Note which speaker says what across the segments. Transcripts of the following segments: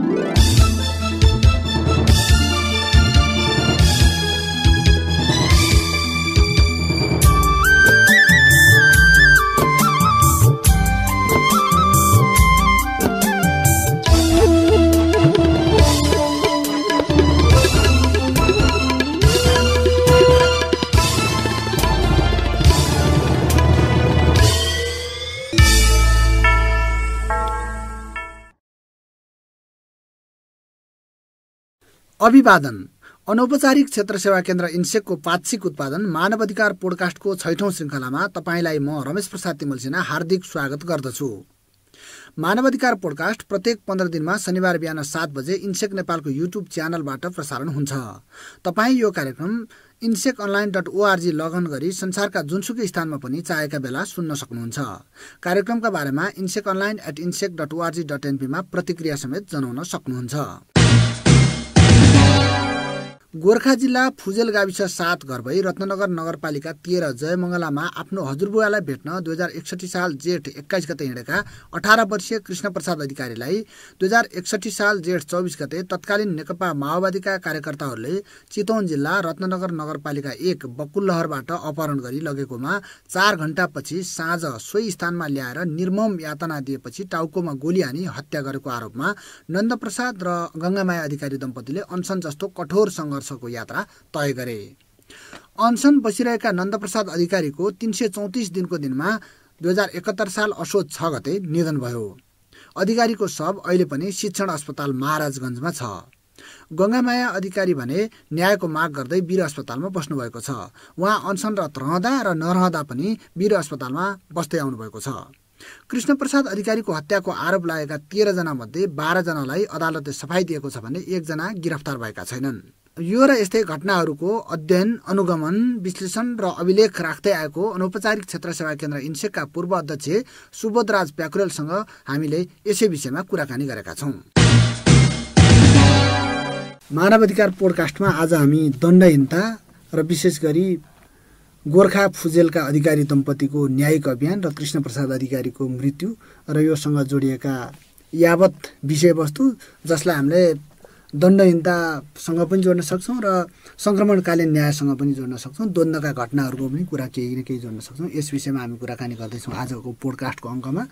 Speaker 1: Yeah. अभिवादन अनौपचारिक क्षेत्र सेवा केन्द्र इन्सेकको पाक्षिक उत्पादन मानव अधिकार पोडकास्टको छैठौँ श्रृङ्खलामा तपाईँलाई म रमेश प्रसाद तिमल सिन्हा हार्दिक स्वागत गर्दछु मानव अधिकार पोडकास्ट प्रत्येक पन्ध्र दिनमा शनिबार बिहान सात बजे इन्सेक नेपालको युट्युब च्यानलबाट प्रसारण हुन्छ तपाईँ यो कार्यक्रम इन्सेक अनलाइन डट ओआरजी लगन गरी संसारका जुनसुकै स्थानमा पनि चाहेका बेला सुन्न सक्नुहुन्छ कार्यक्रमका बारेमा INSEC online at INSEC dot ORG dot एनपीमा प्रतिक्रिया समेत जनाउन सक्नुहुन्छ गोर्खा जिल्ला फुजेल गाविस सात घर भई रत्नगर नगरपालिका तेह्र जयमङ्गलामा आफ्नो हजुरबुवालाई भेट्न दुई हजार एकसठी साल जेठ एक्काइस गते हिँडेका अठार वर्षीय कृष्ण प्रसाद अधिकारीलाई दुई हजार एकसठी साल जेठ चौबिस गते तत्कालीन नेकपा माओवादीका कार्यकर्ताहरूले चितवन जिल्ला रत्नगर नगरपालिका एक बकुल्लहरबाट अपहरण गरी लगेकोमा चार घण्टापछि साँझ सोही स्थानमा ल्याएर निर्मम यातना दिएपछि टाउकोमा गोली हानी हत्या गरेको आरोपमा नन्दप्रसाद र गङ्गामाया अधिकारी दम्पतिले अनसन जस्तो कठोर सङ्घर्ष वर्षको यात्रा तय गरे अनसन बसिरहेका नन्दप्रसाद अधिकारीको तिन सय चौतिस दिनको दिनमा दुई हजार एकहत्तर साल असोज छ गते निधन भयो अधिकारीको शव अहिले पनि शिक्षण अस्पताल महाराजगञ्जमा छ गङ्गामाया अधिकारी भने न्यायको माग गर्दै वीर अस्पतालमा बस्नुभएको छ उहाँ अनसनरत रहँदा र नरहँदा पनि वीर अस्पतालमा बस्दै आउनुभएको छ कृष्णप्रसाद अधिकारीको हत्याको आरोप लागेका तेह्रजनामध्ये बाह्रजनालाई अदालतले सफाई दिएको छ भने एकजना गिरफ्तार भएका छैनन् यो र यस्तै घटनाहरूको अध्ययन अनुगमन विश्लेषण र अभिलेख राख्दै आएको अनौपचारिक क्षेत्र सेवा केन्द्र इन्सेकका पूर्व अध्यक्ष सुबोधराज प्याकुरेलसँग हामीले यसै विषयमा कुराकानी गरेका छौँ अधिकार पोडकास्टमा आज हामी दण्डहीनता र विशेष गरी गोर्खा फुजेलका अधिकारी दम्पतिको न्यायिक अभियान र कृष्ण प्रसाद अधिकारीको मृत्यु र योसँग जोडिएका यावत विषयवस्तु जसलाई हामीले दण्डहीनतासँग पनि जोड्न सक्छौँ र सङ्क्रमणकालीन न्यायसँग पनि जोड्न सक्छौँ द्वन्द्वका घटनाहरूको पनि कुरा केही न केही जोड्न सक्छौँ यस विषयमा हामी कुराकानी गर्दैछौँ आजको पोडकास्टको अङ्कमा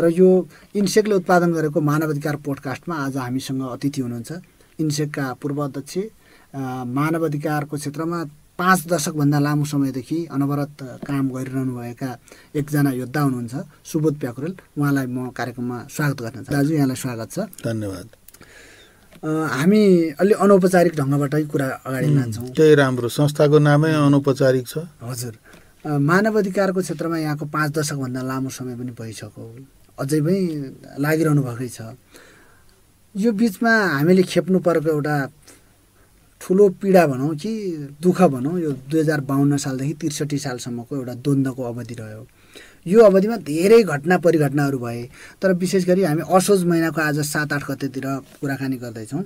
Speaker 1: र यो इन्सेकले उत्पादन गरेको मानवाधिकार पोडकास्टमा आज हामीसँग अतिथि हुनुहुन्छ इन्सेकका पूर्व अध्यक्ष मानवाधिकारको क्षेत्रमा पाँच दशकभन्दा लामो समयदेखि अनवरत काम गरिरहनु भएका एकजना योद्धा हुनुहुन्छ सुबोध प्याकुरेल उहाँलाई म कार्यक्रममा स्वागत गर्न चाहन्छु दाजु यहाँलाई स्वागत छ धन्यवाद हामी अलि अनौपचारिक ढङ्गबाटै कुरा अगाडि लान्छौँ
Speaker 2: त्यही राम्रो संस्थाको
Speaker 1: नामै अनौपचारिक छ हजुर मानव अधिकारको क्षेत्रमा यहाँको पाँच दशकभन्दा लामो समय पनि भइसक्यो अझै पनि लागिरहनु भएकै छ यो बिचमा हामीले खेप्नु परेको एउटा ठुलो पीडा भनौँ कि दुःख भनौँ यो दुई हजार बाहन्न सालदेखि त्रिसठी सालसम्मको एउटा द्वन्द्वको अवधि रह्यो यो अवधिमा धेरै घटना परिघटनाहरू भए तर विशेष गरी हामी असोज महिनाको आज सात आठ गतेतिर कुराकानी गर्दैछौँ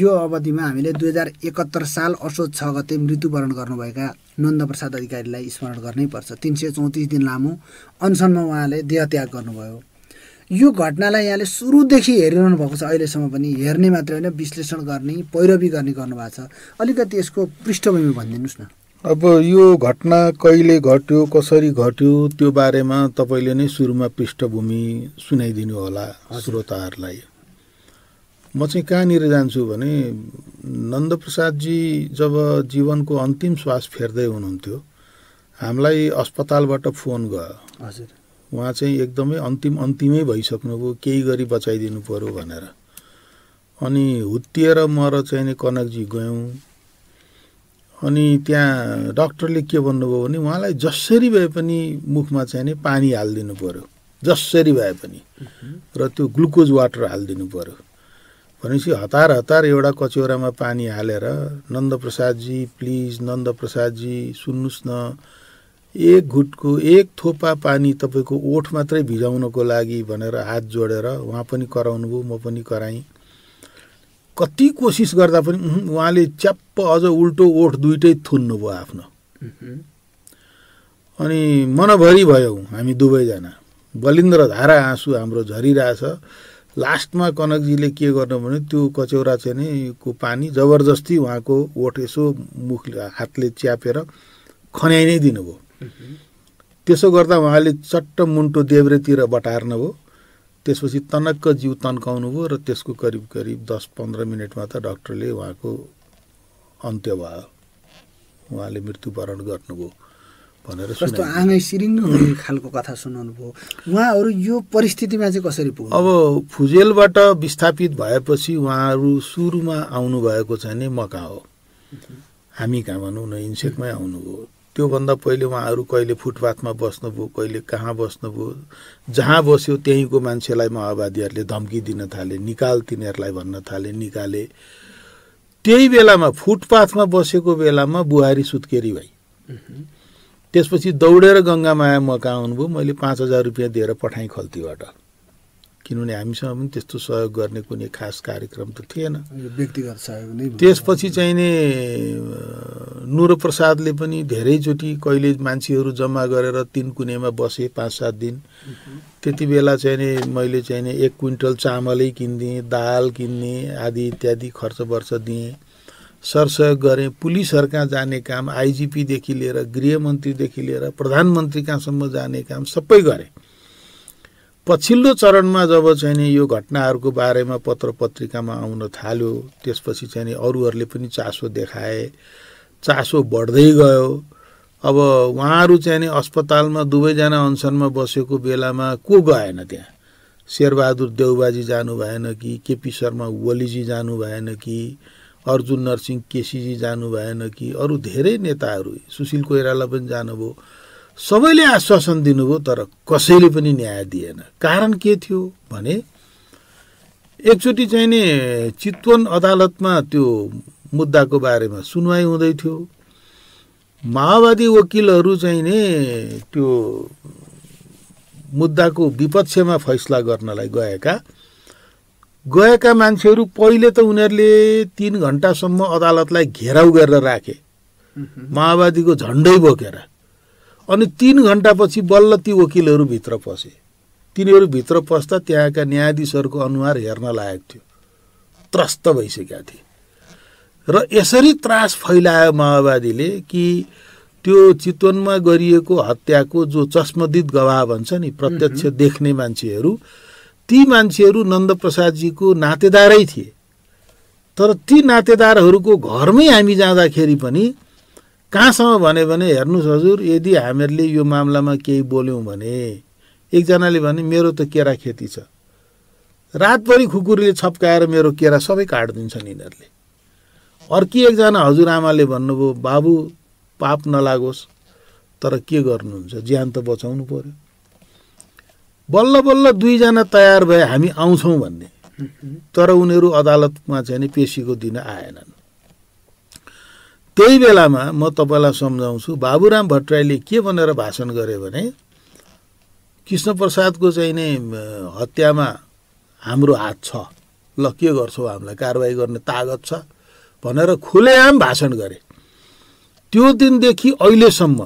Speaker 1: यो अवधिमा हामीले दुई हजार एकहत्तर साल असोज छ गते मृत्युवरण गर्नुभएका नन्दप्रसाद अधिकारीलाई स्मरण गर्नै पर्छ तिन सय चौतिस दिन लामो अनसनमा उहाँले देहत्याग गर्नुभयो यो घटनालाई यहाँले सुरुदेखि हेरिरहनु भएको छ अहिलेसम्म पनि हेर्ने मात्रै होइन विश्लेषण गर्ने पैरवी गर्ने गर्नुभएको छ अलिकति यसको पृष्ठभूमि भनिदिनुहोस् न
Speaker 2: अब यो घटना कहिले घट्यो कसरी घट्यो त्यो बारेमा तपाईँले नै सुरुमा पृष्ठभूमि सुनाइदिनु होला श्रोताहरूलाई म चाहिँ कहाँनिर जान्छु भने नन्दप्रसादजी जब जीवनको अन्तिम श्वास फेर्दै हुनुहुन्थ्यो हामीलाई अस्पतालबाट फोन गयो हजुर उहाँ चाहिँ एकदमै अन्तिम अन्तिमै भइसक्नुभयो केही गरी बचाइदिनु पऱ्यो भनेर अनि हुत्तिएर म र चाहिँ कनकजी गयौँ अनि त्यहाँ डक्टरले के भन्नुभयो भने उहाँलाई जसरी भए पनि मुखमा चाहिँ नि पानी हालिदिनु पऱ्यो जसरी भए पनि र त्यो ग्लुकोज वाटर हालिदिनु पऱ्यो भनेपछि हतार हतार एउटा कचौरामा पानी हालेर नन्दप्रसादजी प्लिज नन्दप्रसादजी सुन्नुहोस् न एक घुटको एक थोपा पानी तपाईँको ओठ मात्रै भिजाउनको लागि भनेर हात जोडेर उहाँ पनि कराउनु भयो म पनि कराएँ कति कोसिस गर्दा पनि उहाँले च्याप्प अझ उल्टो ओठ दुइटै थुन्नुभयो आफ्नो अनि मनभरि भयौँ हामी दुवैजना बलिन्द्र धारा आँसु हाम्रो झरिरहेछ लास्टमा कनकजीले के गर्नु भने त्यो कचौरा चाहिँ को पानी जबरजस्ती उहाँको ओठ यसो मुख हातले च्यापेर खन्याइ नै दिनुभयो त्यसो गर्दा उहाँले चट्ट मुन्टो देब्रेतिर बटार्नुभयो त्यसपछि तनक्क जिउ भयो र त्यसको करिब करिब दस पन्ध्र मिनटमा त डक्टरले उहाँको अन्त्य भयो उहाँले मृत्युवरण गर्नुभयो भनेर आँगै सिरिङ खालको कथा सुनाउनु भयो
Speaker 1: उहाँहरू यो परिस्थितिमा चाहिँ कसरी पुग्यो
Speaker 2: अब फुजेलबाट विस्थापित भएपछि उहाँहरू सुरुमा आउनुभएको छ भने मका हो हामी कहाँ भनौँ न इन्सेकमै आउनुभयो त्योभन्दा पहिले उहाँहरू कहिले फुटपाथमा बस्नुभयो कहिले कहाँ बस्नुभयो जहाँ बस्यो त्यहीँको मान्छेलाई माओवादीहरूले धम्की दिन थाले निकाल तिनीहरूलाई भन्न थाले निकाले त्यही बेलामा फुटपाथमा बसेको बेलामा बुहारी सुत्केरी भाइ त्यसपछि दौडेर गङ्गामाया म कहाँ आउनुभयो मैले पाँच हजार रुपियाँ दिएर पठाएँ खल्तीबाट किनभने हामीसँग पनि त्यस्तो सहयोग गर्ने कुनै खास कार्यक्रम त थिएन व्यक्तिगत सहयोग नै त्यसपछि चाहिँ नि नुरप्रसादले पनि धेरैचोटि कहिले मान्छेहरू जम्मा गरेर तिन कुनेमा बसेँ पाँच सात दिन त्यति बेला चाहिँ नि मैले चाहिँ नि एक क्विन्टल चामलै किनिदिएँ दाल किन्ने आदि इत्यादि खर्च वर्ष दिएँ सरसहयोग गरेँ पुलिसहरू कहाँ जाने काम आइजिपीदेखि लिएर गृहमन्त्रीदेखि लिएर प्रधानमन्त्री कहाँसम्म जाने काम सबै गरेँ पछिल्लो चरणमा जब चाहिँ नि यो घटनाहरूको बारेमा पत्र पत्रिकामा आउन थाल्यो त्यसपछि चाहिँ नि अरूहरूले पनि चासो देखाए चासो बढ्दै गयो अब उहाँहरू चाहिँ नि अस्पतालमा दुवैजना अनसनमा बसेको बेलामा को गएन त्यहाँ शेरबहादुर देउबाजी जानु भएन कि केपी शर्मा ओलीजी जानु भएन कि अर्जुन नरसिंह केसीजी जानु भएन कि अरू धेरै नेताहरू सुशील कोइराला पनि जानुभयो सबैले आश्वासन दिनुभयो तर कसैले पनि न्याय दिएन कारण के थियो भने एकचोटि चाहिँ नि चितवन अदालतमा त्यो मुद्दाको बारेमा सुनवाई हुँदै थियो माओवादी वकिलहरू चाहिँ नि त्यो मुद्दाको विपक्षमा फैसला गर्नलाई गएका गएका मान्छेहरू पहिले त उनीहरूले तिन घन्टासम्म अदालतलाई घेराउ गरेर राखे माओवादीको झन्डै बोकेर अनि तिन घन्टापछि बल्ल ती वकिलहरू भित्र पसे तिनीहरू भित्र पस्दा त्यहाँका न्यायाधीशहरूको अनुहार हेर्न लायक थियो त्रस्त भइसकेका थिए र यसरी त्रास फैलायो माओवादीले कि त्यो चितवनमा गरिएको हत्याको जो चस्मदित गवाह भन्छ नि प्रत्यक्ष देख्ने मान्छेहरू ती मान्छेहरू नन्दप्रसादजीको नातेदारै थिए तर ती नातेदारहरूको घरमै हामी जाँदाखेरि पनि कहाँसम्म भन्यो भने हेर्नुहोस् हजुर यदि हामीहरूले यो मामलामा केही बोल्यौँ भने एकजनाले भने मेरो त केरा खेती छ रातभरि खुकुरीले छप्काएर मेरो केरा सबै काटिदिन्छन् यिनीहरूले अर्की एकजना हजुरआमाले भन्नुभयो बाबु पाप नलागोस् तर के गर्नुहुन्छ ज्यान त बचाउनु पर्यो बल्ल बल्ल दुईजना तयार भए हामी आउँछौँ भन्ने तर उनीहरू अदालतमा चाहिँ पेसीको दिन आएनन् त्यही बेलामा म तपाईँलाई सम्झाउँछु बाबुराम भट्टराईले के भनेर भाषण गरे भने कृष्णप्रसादको चाहिँ नै हत्यामा हाम्रो हात छ ल के गर्छौ हामीलाई कारवाही गर्ने तागत छ भनेर खुलेआम भाषण गरे त्यो दिनदेखि अहिलेसम्म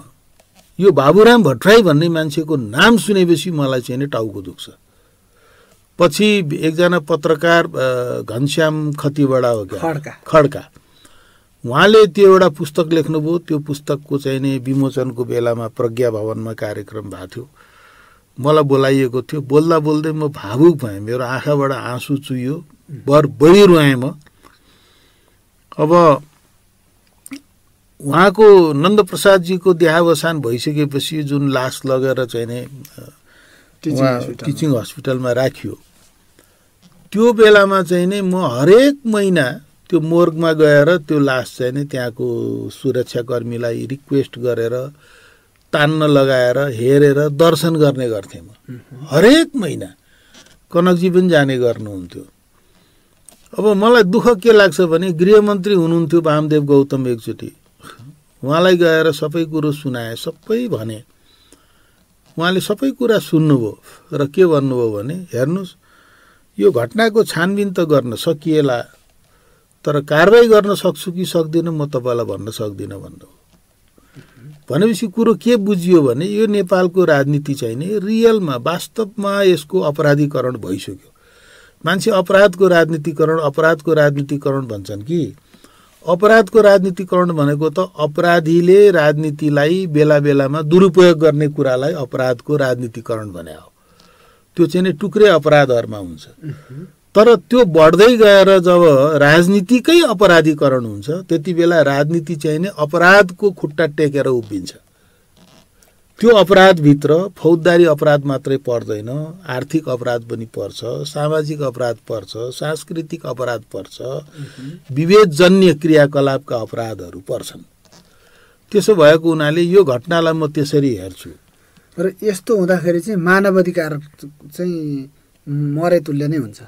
Speaker 2: यो बाबुराम भट्टराई भन्ने मान्छेको नाम सुनेपछि मलाई चाहिँ नि टाउको दुख्छ पछि एकजना पत्रकार घनश्याम खतिवडा हो क्या खड्का खड्का उहाँले त्यो एउटा पुस्तक लेख्नुभयो त्यो पुस्तकको चाहिँ नि विमोचनको बेलामा प्रज्ञा भवनमा कार्यक्रम भएको थियो मलाई बोलाइएको थियो बोल्दा बोल्दै म भावुक भएँ मेरो आँखाबाट आँसु चुहियो बर बढी रुवाएँ म अब उहाँको नन्दप्रसादजीको देहावसान भइसकेपछि जुन लास लगेर चाहिँ नै टिचिङ हस्पिटलमा राखियो त्यो बेलामा चाहिँ नै म हरेक महिना त्यो मोर्गमा गएर त्यो लास चाहिँ नि त्यहाँको सुरक्षाकर्मीलाई रिक्वेस्ट गरेर तान्न लगाएर हेरेर दर्शन गर्ने गर्थेँ म हरेक महिना कनकजी पनि जाने गर्नुहुन्थ्यो अब मलाई दुःख के लाग्छ भने गृहमन्त्री हुनुहुन्थ्यो वामदेव गौतम एकचोटि उहाँलाई गएर सबै कुरो सुनाए सबै भने उहाँले सबै कुरा सुन्नुभयो र के भन्नुभयो भने हेर्नुहोस् यो घटनाको छानबिन त गर्न सकिएला तर कारवाही गर्न सक्छु कि सक्दिनँ म तपाईँलाई भन्न सक्दिनँ भन्नु भनेपछि कुरो के बुझियो भने यो नेपालको राजनीति चाहिँ नि रियलमा वास्तवमा यसको अपराधीकरण भइसक्यो मान्छे अपराधको राजनीतिकरण अपराधको राजनीतिकरण भन्छन् कि अपराधको राजनीतिकरण भनेको त अपराधीले राजनीतिलाई बेला बेलामा दुरुपयोग गर्ने कुरालाई अपराधको राजनीतिकरण भने हो त्यो चाहिँ नि टुक्रै अपराधहरूमा हुन्छ तर त्यो बढ्दै गएर जब राजनीतिकै अपराधीकरण हुन्छ त्यति बेला राजनीति चाहिँ नै अपराधको खुट्टा टेकेर उभिन्छ त्यो अपराधभित्र फौजदारी अपराध मात्रै पर्दैन आर्थिक अपराध पनि पर्छ सामाजिक अपराध पर्छ सांस्कृतिक अपराध पर्छ विभेदजन्य क्रियाकलापका अपराधहरू पर्छन् त्यसो भएको हुनाले यो घटनालाई म त्यसरी हेर्छु र यस्तो
Speaker 1: हुँदाखेरि चाहिँ मानवाधिकार चाहिँ मरेतुल्य नै हुन्छ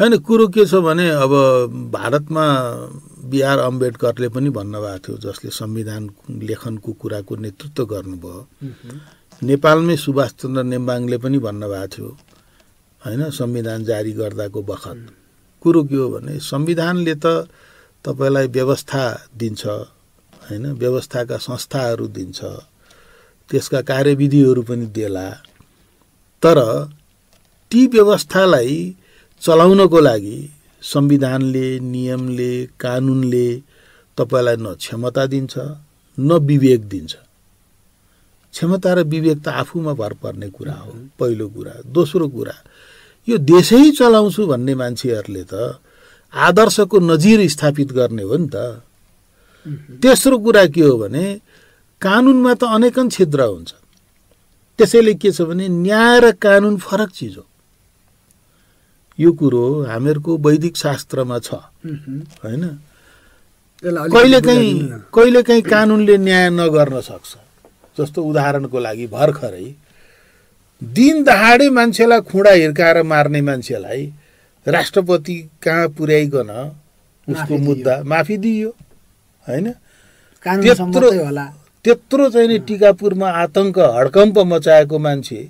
Speaker 2: होइन कुरो के छ भने अब भारतमा बिआर अम्बेडकरले पनि भन्नुभएको थियो जसले संविधान लेखनको कुराको नेतृत्व गर्नुभयो नेपालमै सुभाष चन्द्र नेम्बाङले पनि भन्नुभएको थियो होइन संविधान जारी गर्दाको बखत कुरो के हो भने संविधानले त तपाईँलाई व्यवस्था दिन्छ होइन व्यवस्थाका संस्थाहरू दिन्छ त्यसका कार्यविधिहरू पनि देला तर ती व्यवस्थालाई चलाउनको लागि संविधानले नियमले कानुनले तपाईँलाई न क्षमता दिन्छ न विवेक दिन्छ क्षमता र विवेक त आफूमा भर पर्ने कुरा हो पहिलो कुरा दोस्रो कुरा यो देशै चलाउँछु भन्ने मान्छेहरूले त आदर्शको नजिर स्थापित गर्ने हो नि त तेस्रो कुरा के हो भने कानुनमा त अनेकन छिद्र हुन्छ त्यसैले के छ भने न्याय र कानुन फरक चिज हो यो कुरो हामीहरूको वैदिक शास्त्रमा छ होइन कहिलेकाहीँ कहिलेकाहीँ कानुनले न्याय नगर्न सक्छ जस्तो उदाहरणको लागि भर्खरै दिन दहाडे मान्छेलाई खुँडा हिर्काएर मार्ने मान्छेलाई राष्ट्रपति कहाँ पुर्याइकन उसको मुद्दा माफी दिइयो होइन त्यत्रो त्यत्रो चाहिँ नि टिकापुरमा आतंक हडकम्प मचाएको मान्छे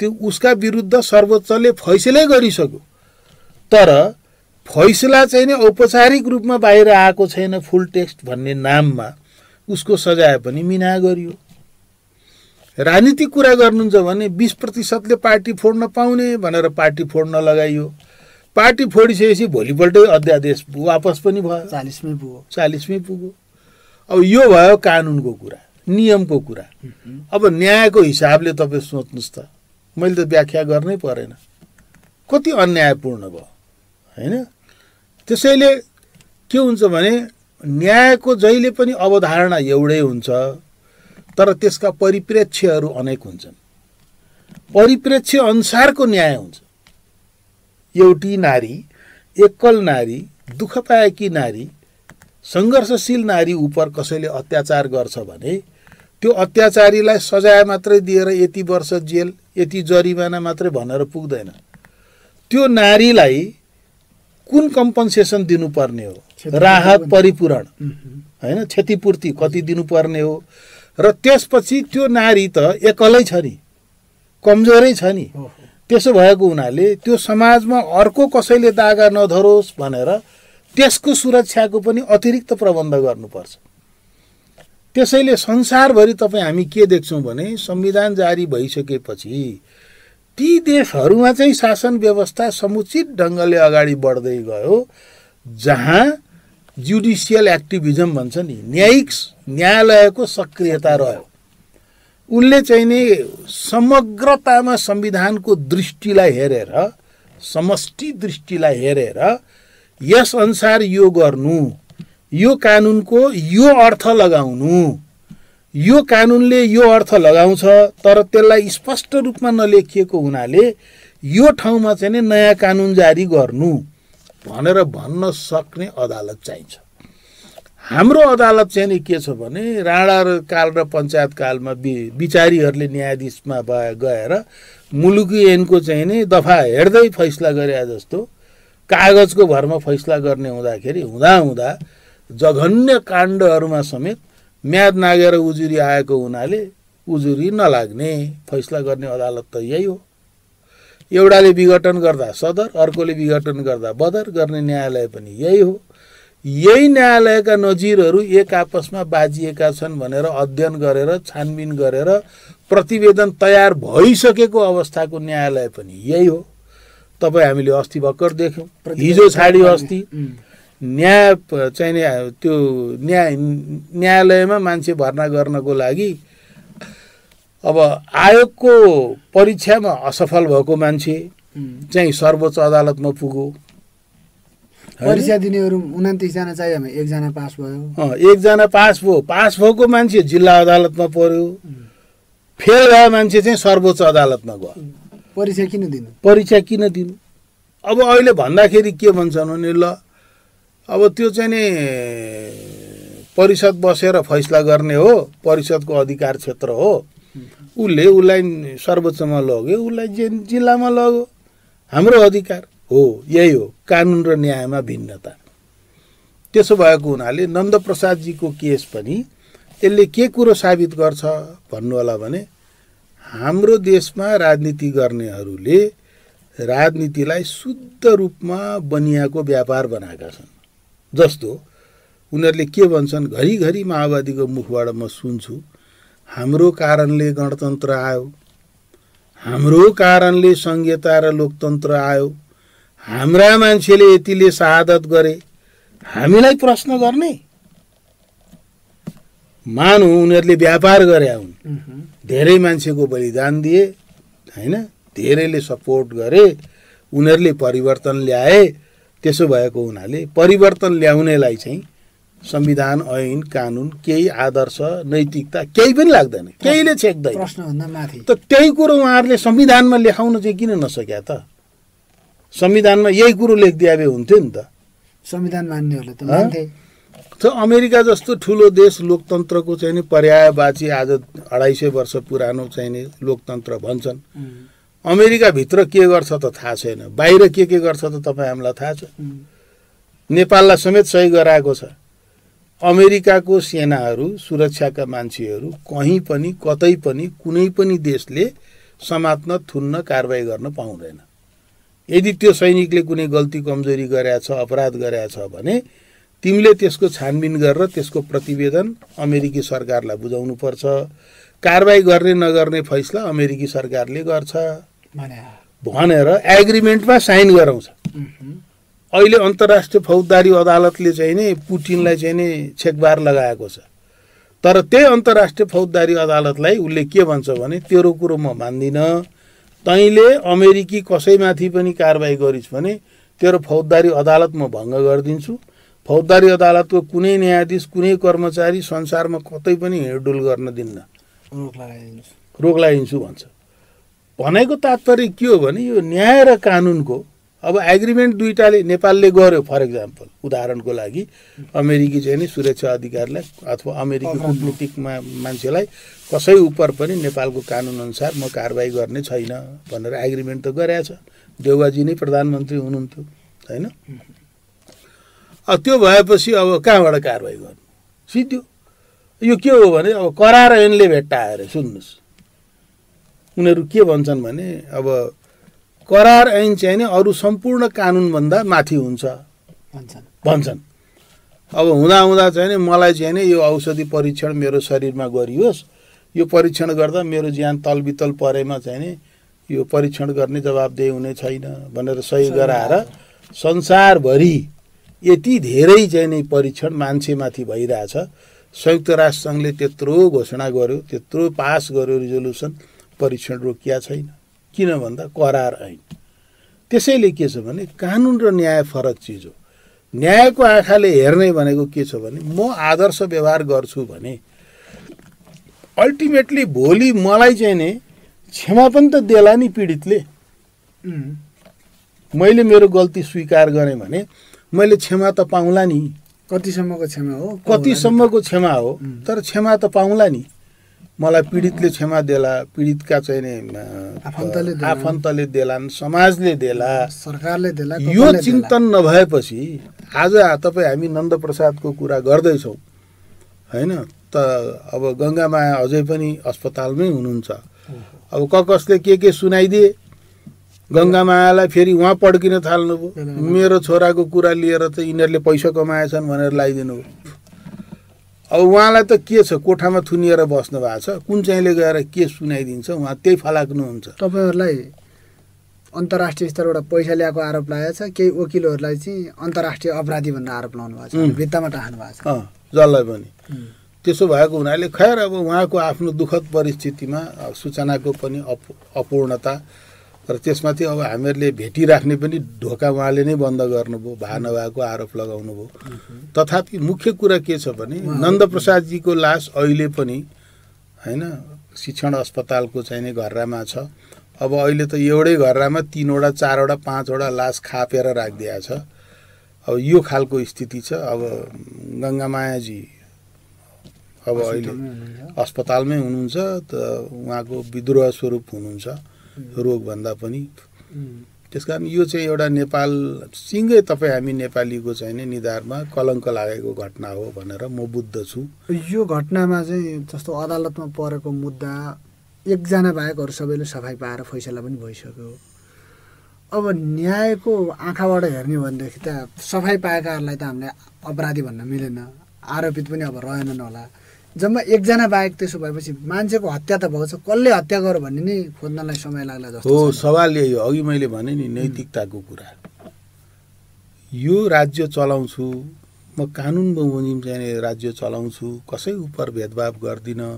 Speaker 2: त्यो उसका विरुद्ध सर्वोच्चले फैसलै गरिसक्यो तर फैसला चाहिँ नि औपचारिक रूपमा बाहिर आएको छैन फुल टेक्स्ट भन्ने नाममा उसको सजाय पनि मिना गरियो राजनीतिक कुरा गर्नुहुन्छ भने बिस प्रतिशतले पार्टी फोड्न पाउने भनेर पार्टी फोड्न लगाइयो पार्टी फोडिसकेपछि भोलिपल्टै अध्यादेश वापस पनि भयो चालिसमै पुग्यो चालिसमै पुग्यो अब यो भयो कानुनको कुरा नियमको कुरा अब न्यायको हिसाबले तपाईँ सोच्नुहोस् त मैले त व्याख्या गर्नै परेन कति अन्यायपूर्ण भयो होइन त्यसैले के हुन्छ भने न्यायको जहिले पनि अवधारणा एउटै हुन्छ तर त्यसका परिप्रेक्ष्यहरू अनेक हुन्छन् परिप्रेक्ष्य अनुसारको न्याय हुन्छ एउटी नारी एकल नारी दुःख पाएकी नारी सङ्घर्षशील नारी उप कसैले अत्याचार गर्छ भने त्यो अत्याचारीलाई सजाय मात्रै दिएर यति वर्ष जेल यति जरिमाना मात्रै भनेर पुग्दैन त्यो नारीलाई कुन कम्पन्सेसन दिनुपर्ने हो राहत परिपूरण होइन क्षतिपूर्ति कति दिनुपर्ने हो र त्यसपछि त्यो नारी त एकलै छ नि कमजोरै छ नि त्यसो भएको हुनाले त्यो समाजमा अर्को कसैले दागा नधरोस् भनेर त्यसको सुरक्षाको पनि अतिरिक्त प्रबन्ध गर्नुपर्छ त्यसैले संसारभरि तपाईँ हामी के देख्छौँ भने संविधान जारी भइसकेपछि ती देशहरूमा चाहिँ शासन व्यवस्था समुचित ढङ्गले अगाडि बढ्दै गयो जहाँ जुडिसियल एक्टिभिजम भन्छ नि न्यायिक न्यायालयको सक्रियता रह्यो उनले चाहिँ नि समग्रतामा संविधानको दृष्टिलाई हेरेर समष्टि दृष्टिलाई हेरेर यस अनुसार यो गर्नु यो कानुनको यो अर्थ लगाउनु यो कानुनले यो अर्थ लगाउँछ तर त्यसलाई स्पष्ट रूपमा नलेखिएको हुनाले यो ठाउँमा चाहिँ नि नयाँ कानुन जारी गर्नु भनेर भन्न सक्ने अदालत चाहिन्छ हाम्रो अदालत चाहिँ नि के छ भने राणा र काल र पञ्चायत कालमा बि बिचारीहरूले न्यायाधीशमा गएर मुलुकी ऐनको चाहिँ नि दफा हेर्दै फैसला गरे जस्तो कागजको भरमा फैसला गर्ने हुँदाखेरि हुँदा हुँदा जघन्य काण्डहरूमा समेत म्याद नागेर उजुरी आएको हुनाले उजुरी नलाग्ने फैसला गर्ने अदालत त यही हो एउटाले विघटन गर्दा सदर अर्कोले विघटन गर्दा बदर गर्ने न्यायालय पनि यही हो यही न्यायालयका नजिरहरू एक आपसमा बाजिएका छन् भनेर अध्ययन गरेर छानबिन गरेर प्रतिवेदन तयार भइसकेको अवस्थाको न्यायालय पनि यही हो तपाईँ हामीले अस्ति भर्खर देख्यौँ हिजो छाडी अस्ति न्याय चाहिने त्यो न्याय न्यायालयमा मान्छे भर्ना गर्नको लागि अब आयोगको परीक्षामा असफल भएको मान्छे चाहिँ सर्वोच्च अदालतमा पुग्यो परीक्षा
Speaker 1: दिनेहरू उनातिसजना चाहियो भने एकजना पास भयो
Speaker 2: एकजना पास भयो पास भएको मान्छे जिल्ला अदालतमा पर्यो फेल भयो मान्छे चाहिँ सर्वोच्च अदालतमा गयो परीक्षा किन दिनु परीक्षा किन दिनु अब अहिले भन्दाखेरि के भन्छन् भने ल अब त्यो चाहिँ नि परिषद बसेर फैसला गर्ने हो परिषदको अधिकार क्षेत्र हो उसले उसलाई सर्वोच्चमा लग्यो उसलाई जे जिल्लामा लग्यो हाम्रो अधिकार हो यही हो कानुन र न्यायमा भिन्नता त्यसो भएको हुनाले नन्दप्रसादजीको केस पनि यसले के कुरो साबित गर्छ भन्नुहोला भने हाम्रो देशमा राजनीति गर्नेहरूले राजनीतिलाई शुद्ध रूपमा बनियाको व्यापार बनाएका छन् जस्तो उनीहरूले के भन्छन् घरिघरि माओवादीको मुखबाट म सुन्छु हाम्रो कारणले गणतन्त्र आयो हाम्रो कारणले सङ्घीयता र लोकतन्त्र आयो हाम्रा मान्छेले यतिले शहादत गरे हामीलाई प्रश्न गर्ने मानु उनीहरूले व्यापार गरे हुन् धेरै मान्छेको बलिदान दिए होइन धेरैले सपोर्ट गरे उनीहरूले परिवर्तन ल्याए त्यसो भएको हुनाले परिवर्तन ल्याउनेलाई चाहिँ संविधान ऐन कानुन केही आदर्श नैतिकता केही पनि लाग्दैन केहीले छेक्दैन प्रश्नभन्दा माथि त त्यही कुरो उहाँहरूले संविधानमा लेखाउन चाहिँ किन नसक्या त संविधानमा यही कुरो लेखिदिया भए हुन्थ्यो नि त
Speaker 1: संविधान मान्नेहरूले त
Speaker 2: त अमेरिका जस्तो ठुलो देश लोकतन्त्रको चाहिँ नि पर्यायवाची आज अढाई सय वर्ष पुरानो चाहिँ नि लोकतन्त्र भन्छन् अमेरिकाभित्र के गर्छ त थाहा छैन बाहिर के के गर्छ त तपाईँ हामीलाई थाहा छ नेपाललाई समेत सही गराएको छ अमेरिकाको सेनाहरू सुरक्षाका मान्छेहरू कहीँ पनि कतै पनि कुनै पनि देशले समात्न थुन्न कारवाही गर्न पाउँदैन यदि त्यो सैनिकले कुनै गल्ती कमजोरी गरेका छ अपराध गरेका छ भने तिमीले त्यसको छानबिन गरेर त्यसको प्रतिवेदन अमेरिकी सरकारलाई बुझाउनु पर्छ कारवाही गर्ने नगर्ने फैसला अमेरिकी सरकारले गर्छ भनेर एग्रिमेन्टमा साइन गराउँछ अहिले अन्तर्राष्ट्रिय फौजदारी अदालतले चाहिँ नि पुटिनलाई चाहिँ नि छेकबार लगाएको छ तर त्यही अन्तर्राष्ट्रिय फौजदारी अदालतलाई उसले के भन्छ भने तेरो कुरो म मान्दिनँ तैँले अमेरिकी कसैमाथि पनि कारवाही गरिस् भने तेरो फौजदारी अदालत म भङ्ग गरिदिन्छु फौजदारी अदालतको कुनै न्यायाधीश कुनै कर्मचारी संसारमा कतै पनि हिँडडुल गर्न दिन्न
Speaker 3: रोक लगाइदिन्छु
Speaker 2: रोक भन्छ भनेको तात्पर्य के हो भने यो न्याय र कानुनको अब एग्रिमेन्ट दुइटाले नेपालले गर्यो फर इक्जाम्पल उदाहरणको लागि अमेरिकी चाहिँ नि सुरक्षा अधिकारलाई अथवा अमेरिकी कुटनीतिकमा मान्छेलाई कसै उप पनि नेपालको कानुनअनुसार म कारवाही गर्ने छैन भनेर एग्रिमेन्ट त छ देउवाजी नै प्रधानमन्त्री हुनुहुन्थ्यो होइन त्यो भएपछि अब कहाँबाट कारवाही गर्नु सिद्धो यो के हो भने अब कराएर एनले भेट्टा अरे सुन्नुहोस् उनीहरू के भन्छन् भने अब करार ऐन चाहिँ नै अरू सम्पूर्ण कानुनभन्दा माथि हुन्छ भन्छन् भन्छन् अब हुँदाहुँदा चाहिँ नि मलाई चाहिँ नि यो औषधि परीक्षण मेरो शरीरमा गरियोस् यो परीक्षण गर्दा मेरो ज्यान तलबितल परेमा चाहिँ नि यो परीक्षण गर्ने जवाबदेही हुने छैन भनेर सही गराएर संसारभरि यति धेरै चाहिँ नि परीक्षण मान्छेमाथि भइरहेछ संयुक्त राष्ट्रसङ्घले त्यत्रो घोषणा गर्यो त्यत्रो पास गर्यो रिजोल्युसन परीक्षण रोकिया छैन किन भन्दा करार ऐन त्यसैले के छ भने कानुन र न्याय फरक चिज हो न्यायको आँखाले हेर्ने भनेको के छ भने म आदर्श व्यवहार गर्छु भने अल्टिमेटली भोलि मलाई चाहिँ नि क्षमा पनि त देला नि पीडितले मैले मेरो गल्ती स्वीकार गरेँ भने मैले क्षमा त पाउँला नि
Speaker 1: कतिसम्मको क्षमा
Speaker 2: हो कतिसम्मको क्षमा हो तर क्षमा त पाउँला नि मलाई पीडितले क्षमा देला पीडितका चाहिँ आफन्तले आफन्तले देलान् समाजले देला सरकारले देला यो चिन्तन नभएपछि आज तपाईँ हामी नन्द प्रसादको कुरा गर्दैछौँ होइन त अब गङ्गामाया अझै पनि अस्पतालमै हुनुहुन्छ अब क कसले के के सुनाइदिए गङ्गामायालाई फेरि उहाँ पड्किन थाल्नुभयो मेरो छोराको कुरा लिएर त यिनीहरूले पैसा कमाएछन् भनेर लगाइदिनु भयो अब उहाँलाई त के छ कोठामा थुनिएर बस्नु भएको छ कुन चाहिँले गएर के सुनाइदिन्छ उहाँ त्यही फलाक्नुहुन्छ तपाईँहरूलाई
Speaker 1: अन्तर्राष्ट्रिय स्तरबाट पैसा ल्याएको आरोप लागेको छ केही वकिलहरूलाई चाहिँ अन्तर्राष्ट्रिय अपराधी भन्ने आरोप लगाउनु भएको छ भित्तामा टाहनु भएको
Speaker 2: छ जसलाई पनि त्यसो भएको हुनाले खैर अब उहाँको आफ्नो दुःखद परिस्थितिमा सूचनाको पनि अपूर्णता तर त्यसमाथि अब हामीहरूले भेटिराख्ने पनि ढोका उहाँले नै बन्द गर्नुभयो भा नभएको आरोप लगाउनु भयो तथापि मुख्य कुरा के छ भने नन्दप्रसादजीको लास अहिले पनि होइन शिक्षण अस्पतालको चाहिने घरमा छ अब अहिले त एउटै घरमा तिनवटा चारवटा पाँचवटा लास खापेर राखिदिएको छ अब यो खालको स्थिति छ अब गङ्गामायाजी अब अहिले अस्पतालमै हुनुहुन्छ त उहाँको विद्रोह स्वरूप हुनुहुन्छ रोगभन्दा पनि त्यस कारण यो चाहिँ एउटा नेपाल सिँगै तपाईँ हामी नेपालीको चाहिँ निधारमा कलङ्क लागेको घटना हो भनेर म बुझ्दछु
Speaker 1: यो घटनामा चाहिँ जस्तो अदालतमा परेको मुद्दा एकजना बाहेकहरू सबैले सफाइ पाएर फैसला पनि भइसक्यो अब न्यायको आँखाबाट हेर्ने भनेदेखि त सफाइ पाएकाहरूलाई त हामीले अपराधी भन्न मिलेन आरोपित पनि अब रहेनन् होला जम्मा एकजना बाहेक त्यसो भएपछि मान्छेको हत्या त भएको छ कसले हत्या गर्यो भन्ने नै खोज्नलाई समय लाग्ला जस्तो हो
Speaker 2: सवाल यही हो अघि मैले भने नि नैतिकताको कुरा यो राज्य चलाउँछु म कानुन बमोजिम चाहिँ राज्य चलाउँछु कसै उप भेदभाव गर्दिनँ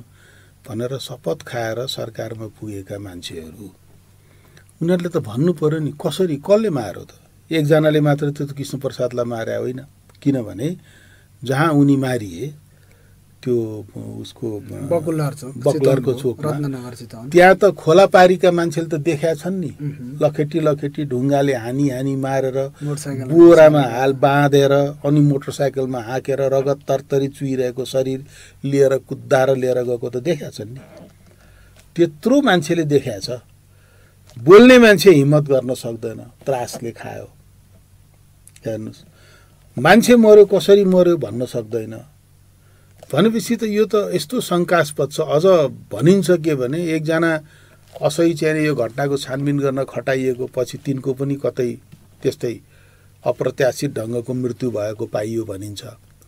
Speaker 2: भनेर शपथ खाएर सरकारमा पुगेका मान्छेहरू उनीहरूले त भन्नु पऱ्यो नि कसरी कसले मार्यो त एकजनाले मात्र त्यो त कृष्णप्रसादलाई मारे होइन किनभने जहाँ उनी मारिए त्यो उसको बकुलर बकुलरको चोक त्यहाँ त खोला पारीका मान्छेले त देखा छन् नि लखेटी लखेटी ढुङ्गाले हानी हानी मारेर बोरामा हाल बाँधेर अनि मोटरसाइकलमा हाकेर रगत तरतरी चुइरहेको शरीर लिएर कुद्दाएर लिएर गएको त देखाएको छन् नि त्यत्रो मान्छेले देखाएको छ बोल्ने मान्छे हिम्मत गर्न सक्दैन त्रासले खायो हेर्नुहोस् मान्छे मऱ्यो कसरी मऱ्यो भन्न सक्दैन भनेपछि त यो त यस्तो शङ्कास्पद छ अझ भनिन्छ के भने एकजना असही चाहिँ यो घटनाको छानबिन गर्न खटाइएको पछि तिनको पनि कतै त्यस्तै अप्रत्याशित ढङ्गको मृत्यु भएको पाइयो भनिन्छ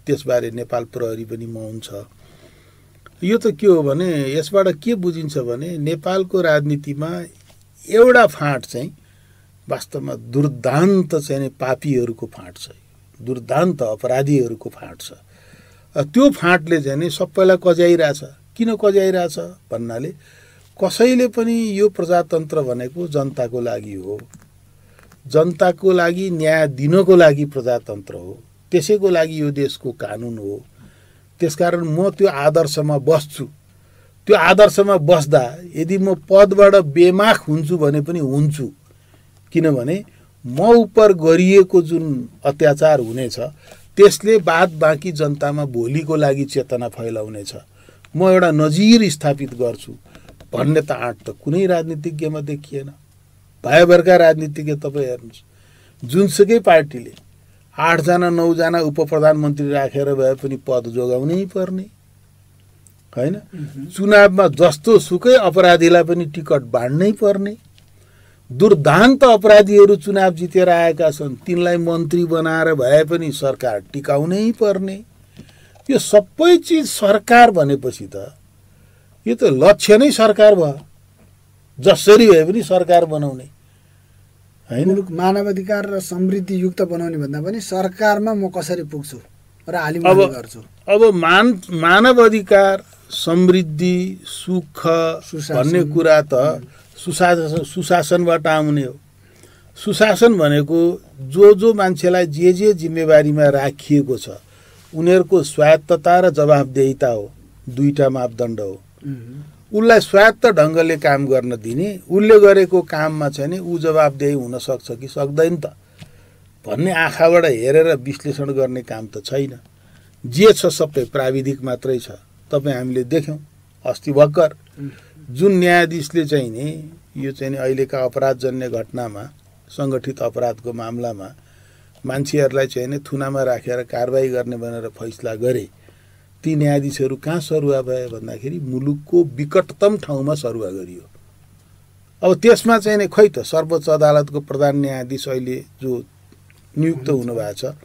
Speaker 2: त्यसबारे नेपाल प्रहरी पनि मौन छ यो त के हो भने यसबाट के बुझिन्छ भने नेपालको राजनीतिमा एउटा फाँट चाहिँ वास्तवमा दुर्दान्त चाहिँ पापीहरूको फाँट छ दुर्दान्त अपराधीहरूको फाँट छ त्यो फाँटले चाहिँ नि सबैलाई कज्याइरहेछ किन कज्याइरहेछ भन्नाले कसैले पनि यो प्रजातन्त्र भनेको जनताको लागि हो जनताको लागि न्याय दिनको लागि प्रजातन्त्र हो त्यसैको लागि यो देशको कानुन हो त्यसकारण म त्यो आदर्शमा बस्छु त्यो आदर्शमा बस्दा यदि म पदबाट बेमाख हुन्छु भने पनि हुन्छु किनभने म उप गरिएको जुन अत्याचार हुनेछ त्यसले बाद बाँकी जनतामा भोलिको लागि चेतना फैलाउनेछ म एउटा नजिर स्थापित गर्छु भन्ने त आँट त कुनै राजनीतिज्ञमा देखिएन भाइभरका राजनीतिज्ञ तपाईँ हेर्नुहोस् जुनसुकै पार्टीले आठजना नौजना उप प्रधानमन्त्री राखेर भए पनि पद जोगाउनै पर्ने होइन चुनावमा जस्तो सुकै अपराधीलाई पनि टिकट बाँड्नै पर्ने दुर्दान्त अपराधीहरू चुनाव जितेर आएका छन् तिनलाई मन्त्री बनाएर भए पनि सरकार टिकाउनै पर्ने यो सबै चिज सरकार भनेपछि त यो त लक्ष्य नै सरकार भयो जसरी भए पनि सरकार बनाउने होइन मानवाधिकार र समृद्धि युक्त
Speaker 1: बनाउने भन्दा पनि सरकारमा म कसरी पुग्छु र अब
Speaker 2: गर्छु अब मान मानव अधिकार समृद्धि सुख भन्ने कुरा त सुशासन सुशासनबाट आउने हो सुशासन भनेको जो जो मान्छेलाई जे जे जिम्मेवारीमा राखिएको छ उनीहरूको स्वायत्तता र जवाबदेहिता हो दुईवटा मापदण्ड हो उसलाई स्वायत्त ढङ्गले काम गर्न दिने उसले गरेको काममा छ नि ऊ जवाबदेही हुनसक्छ कि सक्दैन त भन्ने आँखाबाट हेरेर विश्लेषण गर्ने काम त छैन जे छ सबै प्राविधिक मात्रै छ तपाईँ हामीले देख्यौँ अस्ति भर्खर जुन न्यायाधीशले चाहिँ नि यो चाहिँ नि अहिलेका अपराधजन्य घटनामा सङ्गठित अपराधको मामलामा मान्छेहरूलाई चाहिँ नि थुनामा राखेर कारवाही गर्ने भनेर फैसला गरे ती न्यायाधीशहरू कहाँ सरुवा भए भन्दाखेरि मुलुकको विकटतम ठाउँमा सरुवा गरियो अब त्यसमा चाहिँ नि खै त सर्वोच्च अदालतको प्रधान न्यायाधीश अहिले जो नियुक्त हुनुभएको छ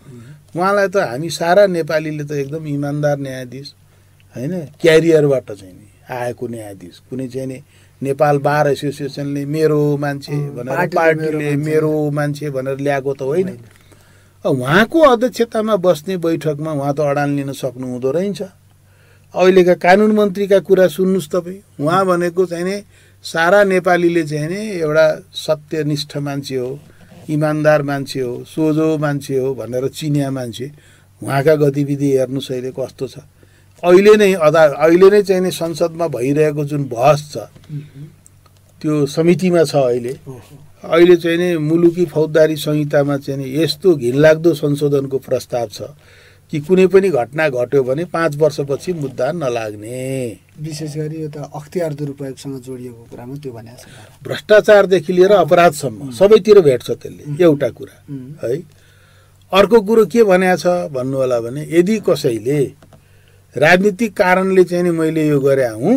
Speaker 2: उहाँलाई त हामी सारा नेपालीले त एकदम इमान्दार न्यायाधीश होइन क्यारियरबाट चाहिँ नि आएको न्यायाधीश कुनै चाहिँ नि नेपाल बार एसोसिएसनले मेरो मान्छे भनेर पार्टीले मेरो मान्छे भनेर ल्याएको त होइन उहाँको अध्यक्षतामा बस्ने बैठकमा उहाँ त अडान लिन सक्नु हुँदो रहेछ अहिलेका कानुन मन्त्रीका कुरा सुन्नुहोस् तपाईँ उहाँ भनेको चाहिँ नि सारा नेपालीले चाहिँ नि एउटा सत्यनिष्ठ मान्छे हो इमान्दार मान्छे हो सोझो मान्छे हो भनेर चिनिया मान्छे उहाँका गतिविधि हेर्नुहोस् अहिले कस्तो छ अहिले नै अदा अहिले नै चाहिँ संसदमा भइरहेको जुन बहस छ त्यो समितिमा छ अहिले अहिले चाहिँ नि मुलुकी फौजदारी संहितामा चाहिँ नि यस्तो घिनलाग्दो संशोधनको प्रस्ताव छ कि कुनै पनि घटना घट्यो भने पाँच वर्षपछि मुद्दा नलाग्ने विशेष गरी यो त अख्तियार दुरुपयोगसँग जोडिएको कुरामा त्यो भने भ्रष्टाचारदेखि लिएर अपराधसम्म सबैतिर भेट्छ त्यसले एउटा कुरा है अर्को कुरो के भनेको छ भन्नु होला भने यदि कसैले राजनीतिक कारणले चाहिँ नि मैले यो गरे हुँ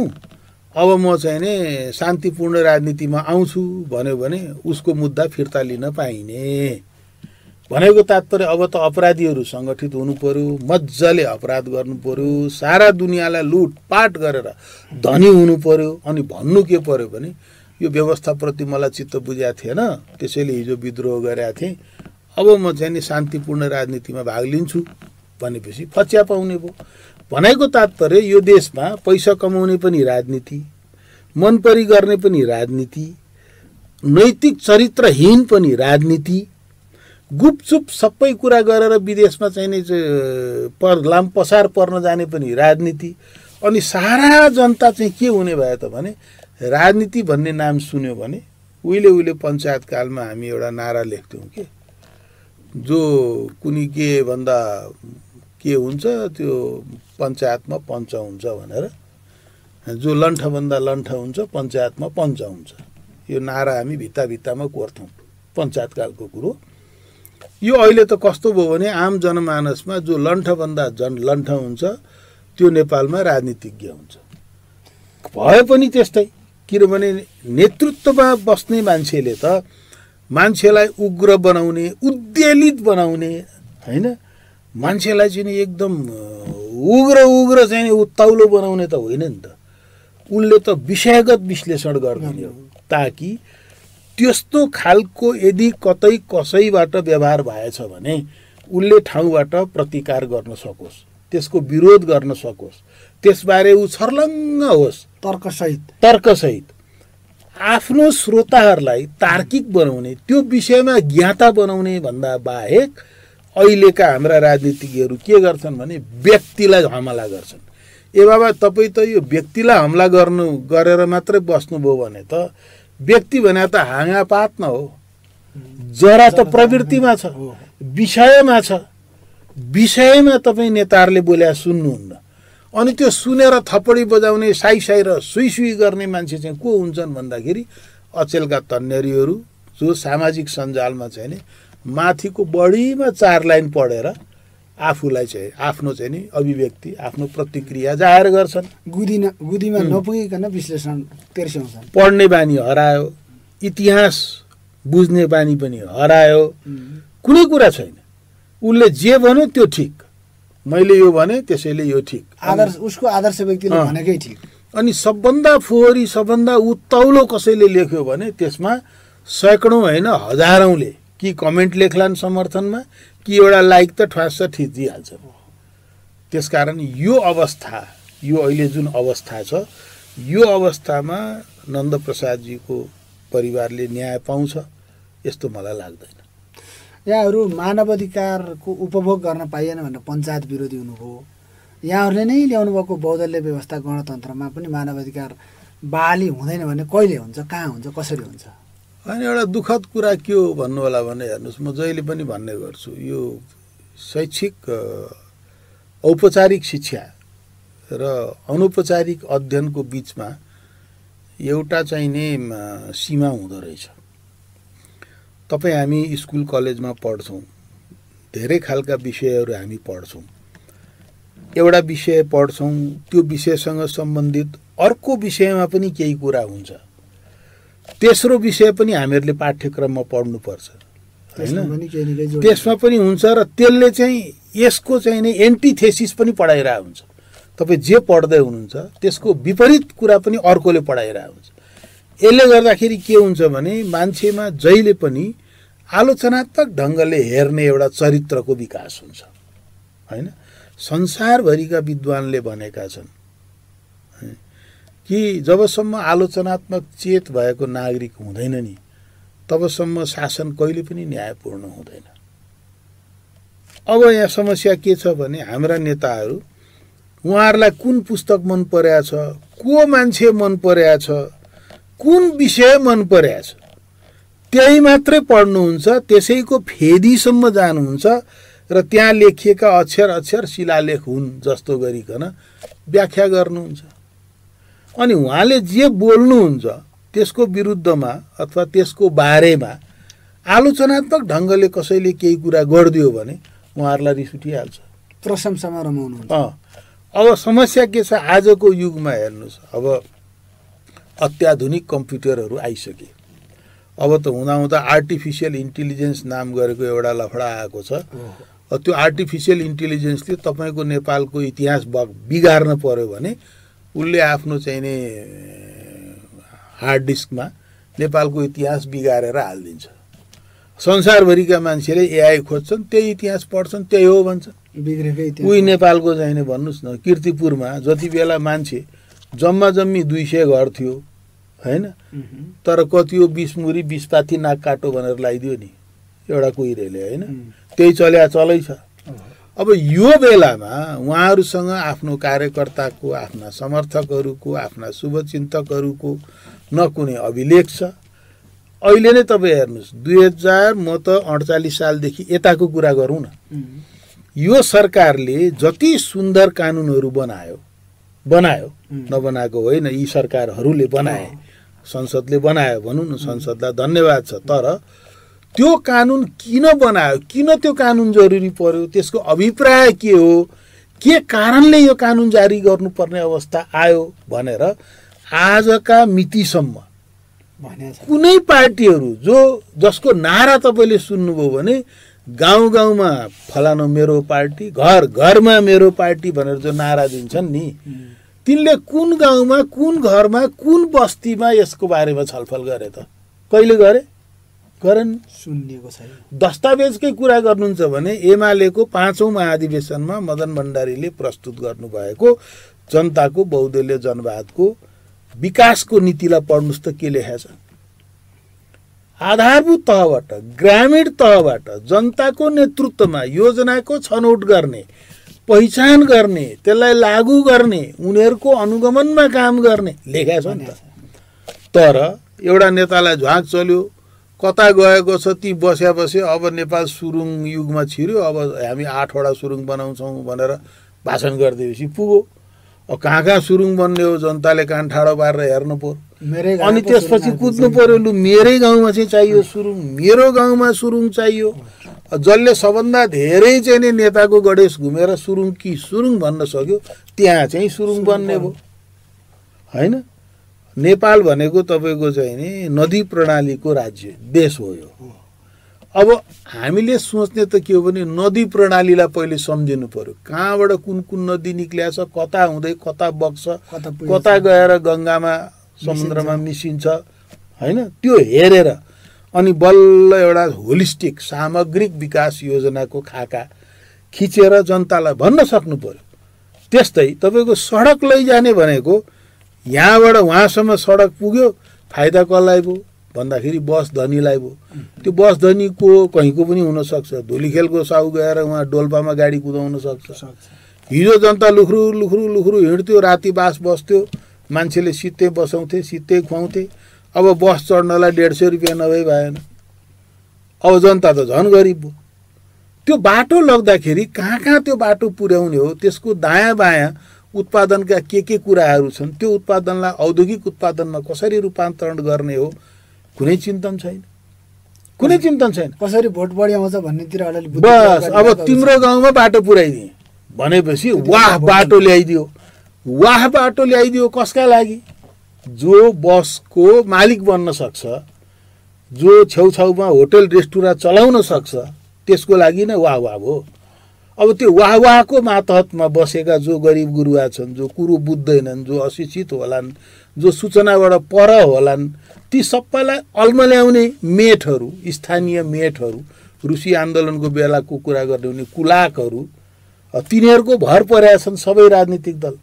Speaker 2: अब म चाहिँ नि शान्तिपूर्ण राजनीतिमा आउँछु भन्यो भने उसको मुद्दा फिर्ता लिन पाइने भनेको तात्पर्य अब त अपराधीहरू सङ्गठित हुनु पर्यो मजाले अपराध गर्नु पर्यो सारा दुनियाँलाई लुटपाट गरेर धनी हुनु पर्यो अनि भन्नु के पर्यो भने यो व्यवस्थाप्रति मलाई चित्त बुझाएको थिएन त्यसैले हिजो विद्रोह गरेका थिएँ अब म चाहिँ नि शान्तिपूर्ण राजनीतिमा भाग लिन्छु भनेपछि फच्या पाउने भयो भनेको तात्पर्य यो देशमा पैसा कमाउने पनि राजनीति मनपरी गर्ने पनि राजनीति नैतिक चरित्रहीन पनि राजनीति गुपचुप सबै कुरा गरेर विदेशमा चाहिँ नै पर लाम पसार पर्न जाने पनि राजनीति अनि सारा जनता चाहिँ के हुने भयो त भने राजनीति भन्ने नाम सुन्यो भने उहिले उहिले पञ्चायतकालमा हामी एउटा नारा लेख्थ्यौँ के जो कुनै के भन्दा के हुन्छ त्यो पञ्चायतमा पञ्च हुन्छ भनेर जो लन्ठभन्दा लन्ठ हुन्छ पञ्चायतमा पञ्च हुन्छ यो नारा हामी भित्ता भित्तामा कोर्थ्यौँ पञ्चायतकालको कुरो यो अहिले त कस्तो भयो भने आम जनमानसमा जो लन्ठभन्दा जन लन्ठ हुन्छ त्यो नेपालमा राजनीतिज्ञ हुन्छ भए पनि त्यस्तै किनभने नेतृत्वमा बस्ने मान्छेले त मान्छेलाई उग्र बनाउने उद्वेलित बनाउने होइन मान्छेलाई चाहिँ एकदम उग्र उग्र चाहिँ नि उत्ताउलो बनाउने त होइन नि त उनले त विषयगत विश्लेषण गर्ने हो ताकि त्यस्तो खालको यदि कतै कसैबाट व्यवहार भएछ भने उसले ठाउँबाट प्रतिकार गर्न सकोस् त्यसको विरोध गर्न सकोस् त्यसबारे ऊ छर्लङ्ग होस् तर्कसहित तर्कसहित आफ्नो श्रोताहरूलाई तार्किक बनाउने त्यो विषयमा ज्ञाता बनाउने भन्दा बाहेक अहिलेका हाम्रा राजनीतिज्ञहरू के गर्छन् भने व्यक्तिलाई हमला गर्छन् ए बाबा तपाईँ त यो व्यक्तिलाई हमला गर्नु गरेर मात्रै बस्नुभयो भने त व्यक्ति भने त हाँगापात न हो जरा त प्रवृत्तिमा छ विषयमा छ विषयमा तपाईँ नेताहरूले बोल्या सुन्नुहुन्न अनि त्यो सुनेर थपडी बजाउने साई साई र सुई सुई गर्ने मान्छे चाहिँ को हुन्छन् भन्दाखेरि अचेलका तन्नेरीहरू जो सामाजिक सञ्जालमा चाहिँ नि माथिको बढीमा चार लाइन पढेर आफूलाई चाहिँ आफ्नो चाहिँ नि अभिव्यक्ति आफ्नो प्रतिक्रिया जाहेर गर्छन् गुदीमा नपुगिकन विश्लेषण तेर्स्याउँछन् पढ्ने बानी हरायो इतिहास बुझ्ने बानी पनि हरायो कुनै कुरा छैन उसले जे भन्यो त्यो ठिक मैले यो भने त्यसैले यो ठिक आदर्श उसको आदर्श व्यक्तिले भनेकै ठिक अनि सबभन्दा फोहोरी सबभन्दा उत्तौलो कसैले लेख्यो भने त्यसमा सैकडौँ होइन हजारौँले कि कमेन्ट लेख्लान् समर्थनमा कि एउटा लाइक त ठ्वास त्यस त्यसकारण यो अवस्था यो अहिले जुन अवस्था छ यो अवस्थामा नन्दप्रसादजीको परिवारले न्याय पाउँछ यस्तो मलाई लाग्दैन
Speaker 1: यहाँहरू अधिकारको उपभोग गर्न पाइएन भनेर पञ्चायत विरोधी हुनुभयो यहाँहरूले नै ल्याउनु भएको बौद्धल्य व्यवस्था गणतन्त्रमा पनि मानव अधिकार बाली हुँदैन भने कहिले हुन्छ कहाँ हुन्छ कसरी
Speaker 2: हुन्छ अनि एउटा दुःखद कुरा के हो भन्नु होला भने हेर्नुहोस् म जहिले पनि भन्ने गर्छु यो शैक्षिक औपचारिक शिक्षा र अनौपचारिक अध्ययनको बिचमा एउटा चाहिँ नै सीमा हुँदो रहेछ तपाईँ हामी स्कुल कलेजमा पढ्छौँ धेरै खालका विषयहरू हामी पढ्छौँ एउटा विषय पढ्छौँ त्यो विषयसँग सम्बन्धित अर्को विषयमा पनि केही कुरा हुन्छ तेस्रो विषय पनि हामीहरूले पाठ्यक्रममा पढ्नुपर्छ
Speaker 1: होइन त्यसमा
Speaker 2: पनि हुन्छ र त्यसले चाहिँ यसको चाहिँ नै एन्टिथेसिस पनि पढाइरहेको हुन्छ तपाईँ जे पढ्दै हुनुहुन्छ त्यसको विपरीत कुरा पनि अर्कोले पढाइरहेको हुन्छ यसले गर्दाखेरि के हुन्छ भने मान्छेमा जहिले पनि आलोचनात्मक ढङ्गले हेर्ने एउटा चरित्रको विकास हुन्छ होइन संसारभरिका विद्वानले भनेका छन् कि जबसम्म आलोचनात्मक चेत भएको नागरिक हुँदैन नि तबसम्म शासन कहिले पनि न्यायपूर्ण हुँदैन अब यहाँ समस्या के छ भने हाम्रा नेताहरू उहाँहरूलाई कुन पुस्तक मन परेको छ को मान्छे मन परेछ छ कुन विषय मन परेको छ त्यही मात्रै पढ्नुहुन्छ त्यसैको फेदीसम्म जानुहुन्छ र त्यहाँ लेखिएका अक्षर अक्षर शिलालेख हुन् जस्तो गरिकन व्याख्या गर्नुहुन्छ अनि उहाँले जे बोल्नुहुन्छ त्यसको विरुद्धमा अथवा त्यसको बारेमा आलोचनात्मक ढङ्गले कसैले केही कुरा गरिदियो भने उहाँहरूलाई रिस उठिहाल्छ प्रशंसामा रमाउनु अब समस्या के छ आजको युगमा हेर्नुहोस् अब अत्याधुनिक कम्प्युटरहरू आइसके अब त हुँदाहुँदा आर्टिफिसियल इन्टेलिजेन्स नाम गरेको एउटा लफडा आएको छ त्यो आर्टिफिसियल इन्टेलिजेन्सले तपाईँको नेपालको इतिहास बिगार्न पर्यो भने उसले आफ्नो चाहिँ नि हार्ड डिस्कमा नेपालको इतिहास बिगारेर हालिदिन्छ संसारभरिका मान्छेले एआई खोज्छन् त्यही इतिहास पढ्छन् त्यही हो भन्छन् बिग्रेकै उही नेपालको चाहिने भन्नुहोस् न किर्तिपुरमा जति बेला मान्छे जम्मा जम्मी दुई सय घर थियो होइन तर कति हो बिस मुरी बिस पाथी नाक काटो भनेर लगाइदियो नि एउटा कोइरेले होइन त्यही चल्या चलै छ अब यो बेलामा उहाँहरूसँग आफ्नो कार्यकर्ताको आफ्ना समर्थकहरूको आफ्ना शुभचिन्तकहरूको न कुनै अभिलेख छ अहिले नै तपाईँ हेर्नुहोस् दुई हजार म त अडचालिस सालदेखि यताको कुरा गरौँ न यो सरकारले जति सुन्दर कानुनहरू बनायो बनायो नबनाएको होइन यी सरकारहरूले बनाए संसदले बनायो भनौँ न संसदलाई धन्यवाद छ तर त्यो कानुन किन बनायो किन त्यो कानुन जरुरी पर्यो त्यसको अभिप्राय के हो के कारणले यो कानुन जारी गर्नुपर्ने अवस्था आयो भनेर आजका मितिसम्म कुनै पार्टीहरू जो जसको नारा तपाईँले सुन्नुभयो भने गाउँ गाउँमा फलानु मेरो पार्टी घर घरमा मेरो पार्टी भनेर जो नारा दिन्छन् नि तिनले कुन गाउँमा कुन घरमा कुन बस्तीमा यसको बारेमा छलफल गरे त कहिले गरे करण सुनिएको छैन दस्तावेजकै कुरा गर्नुहुन्छ भने एमालेको पाँचौँ महाधिवेशनमा मदन भण्डारीले प्रस्तुत गर्नुभएको जनताको बहुदलीय जनवादको विकासको नीतिलाई पढ्नुहोस् त के लेखा छ आधारभूत तहबाट ग्रामीण तहबाट जनताको नेतृत्वमा योजनाको छनौट गर्ने पहिचान गर्ने त्यसलाई लागू गर्ने उनीहरूको अनुगमनमा काम गर्ने लेखा छ नि त तर एउटा नेतालाई झाँक चल्यो कता गएको छ ती बस्या बसे अब नेपाल सुरुङ युगमा छिर्यो अब हामी आठवटा सुरुङ बनाउँछौँ भनेर भाषण गरिदिएपछि पुगो अब कहाँ कहाँ सुरुङ बन्ने हो जनताले कान ठाडो पारेर हेर्नु पर्यो अनि त्यसपछि कुद्नु पर्यो लु मेरै गाउँमा चाहिँ चाहियो सुरुङ मेरो गाउँमा सुरुङ चाहियो जसले सबभन्दा धेरै चाहिँ नै नेताको गणेश घुमेर सुरुङ कि सुरुङ भन्न सक्यो त्यहाँ चाहिँ सुरुङ बन्ने भयो होइन नेपाल भनेको तपाईँको चाहिँ नि नदी प्रणालीको राज्य देश हो यो अब हामीले सोच्ने त के हो भने नदी प्रणालीलाई पहिले सम्झिनु पर्यो कहाँबाट कुन कुन नदी निक्लिया छ कता हुँदै कता बग्छ कता गएर गङ्गामा समुद्रमा मिसिन्छ होइन त्यो हेरेर अनि बल्ल एउटा होलिस्टिक सामग्रिक विकास योजनाको खाका खिचेर जनतालाई भन्न सक्नु पऱ्यो त्यस्तै तपाईँको सडक लैजाने भनेको यहाँबाट उहाँसम्म सडक पुग्यो फाइदा कसलाई भयो भन्दाखेरि बस धनीलाई भयो त्यो बस धनीको कहीँको पनि हुनसक्छ धुलीखेलको साउ गएर उहाँ डोल्पामा गाडी कुदाउन सक्छ हिजो जनता लुख्रु लुख्रु लुख्रु हिँड्थ्यो राति बास बस्थ्यो मान्छेले सित्तै बसाउँथे सित्तै खुवाउँथे अब बस चढ्नलाई डेढ सय रुपियाँ नभई भएन अब जनता त झन गरिब भयो त्यो बाटो लग्दाखेरि कहाँ कहाँ त्यो बाटो पुर्याउने हो त्यसको दायाँ बायाँ उत्पादनका के के कुराहरू छन् त्यो उत्पादनलाई औद्योगिक उत्पादनमा कसरी रूपान्तरण गर्ने हो कुनै चिन्तन छैन कुनै चिन्तन छैन कसरी भोट बढी आउँछ भन्नेतिर बस अब तिम्रो गाउँमा बाटो पुऱ्याइदिए भनेपछि वाह बाटो ल्याइदियो वाह बाटो ल्याइदियो कसका लागि जो बसको मालिक बन्न सक्छ जो छेउछाउमा होटल रेस्टुरेन्ट चलाउन सक्छ त्यसको लागि नै वाह वाह हो अब त्यो वाहवाहको मातहतमा बसेका जो गरिब गुरुवा छन् जो कुरो बुझ्दैनन् जो अशिक्षित होलान् जो सूचनाबाट पर होलान् ती सबैलाई अल्मल्याउने मेटहरू स्थानीय मेटहरू रुसी आन्दोलनको बेलाको कुरा गर्ने हुने कुलाकहरू तिनीहरूको भर परेका छन् सबै राजनीतिक दल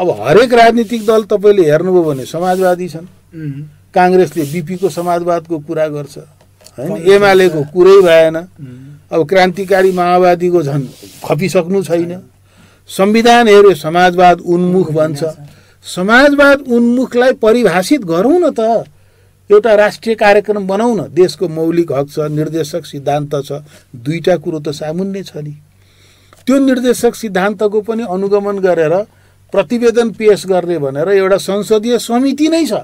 Speaker 2: अब हरेक राजनीतिक दल तपाईँले हेर्नुभयो भने समाजवादी छन् काङ्ग्रेसले बिपीको समाजवादको कुरा गर्छ होइन एमालेको कुरै भएन अब क्रान्तिकारी माओवादीको झन् खपिसक्नु छैन संविधान हेऱ्यो समाजवाद उन्मुख भन्छ समाजवाद उन्मुखलाई परिभाषित गरौँ न त एउटा राष्ट्रिय कार्यक्रम बनाऊ न देशको मौलिक हक छ निर्देशक सिद्धान्त छ दुईवटा कुरो त सामुन्ने छ नि त्यो निर्देशक सिद्धान्तको पनि अनुगमन गरेर प्रतिवेदन पेस गर्ने भनेर एउटा संसदीय समिति नै छ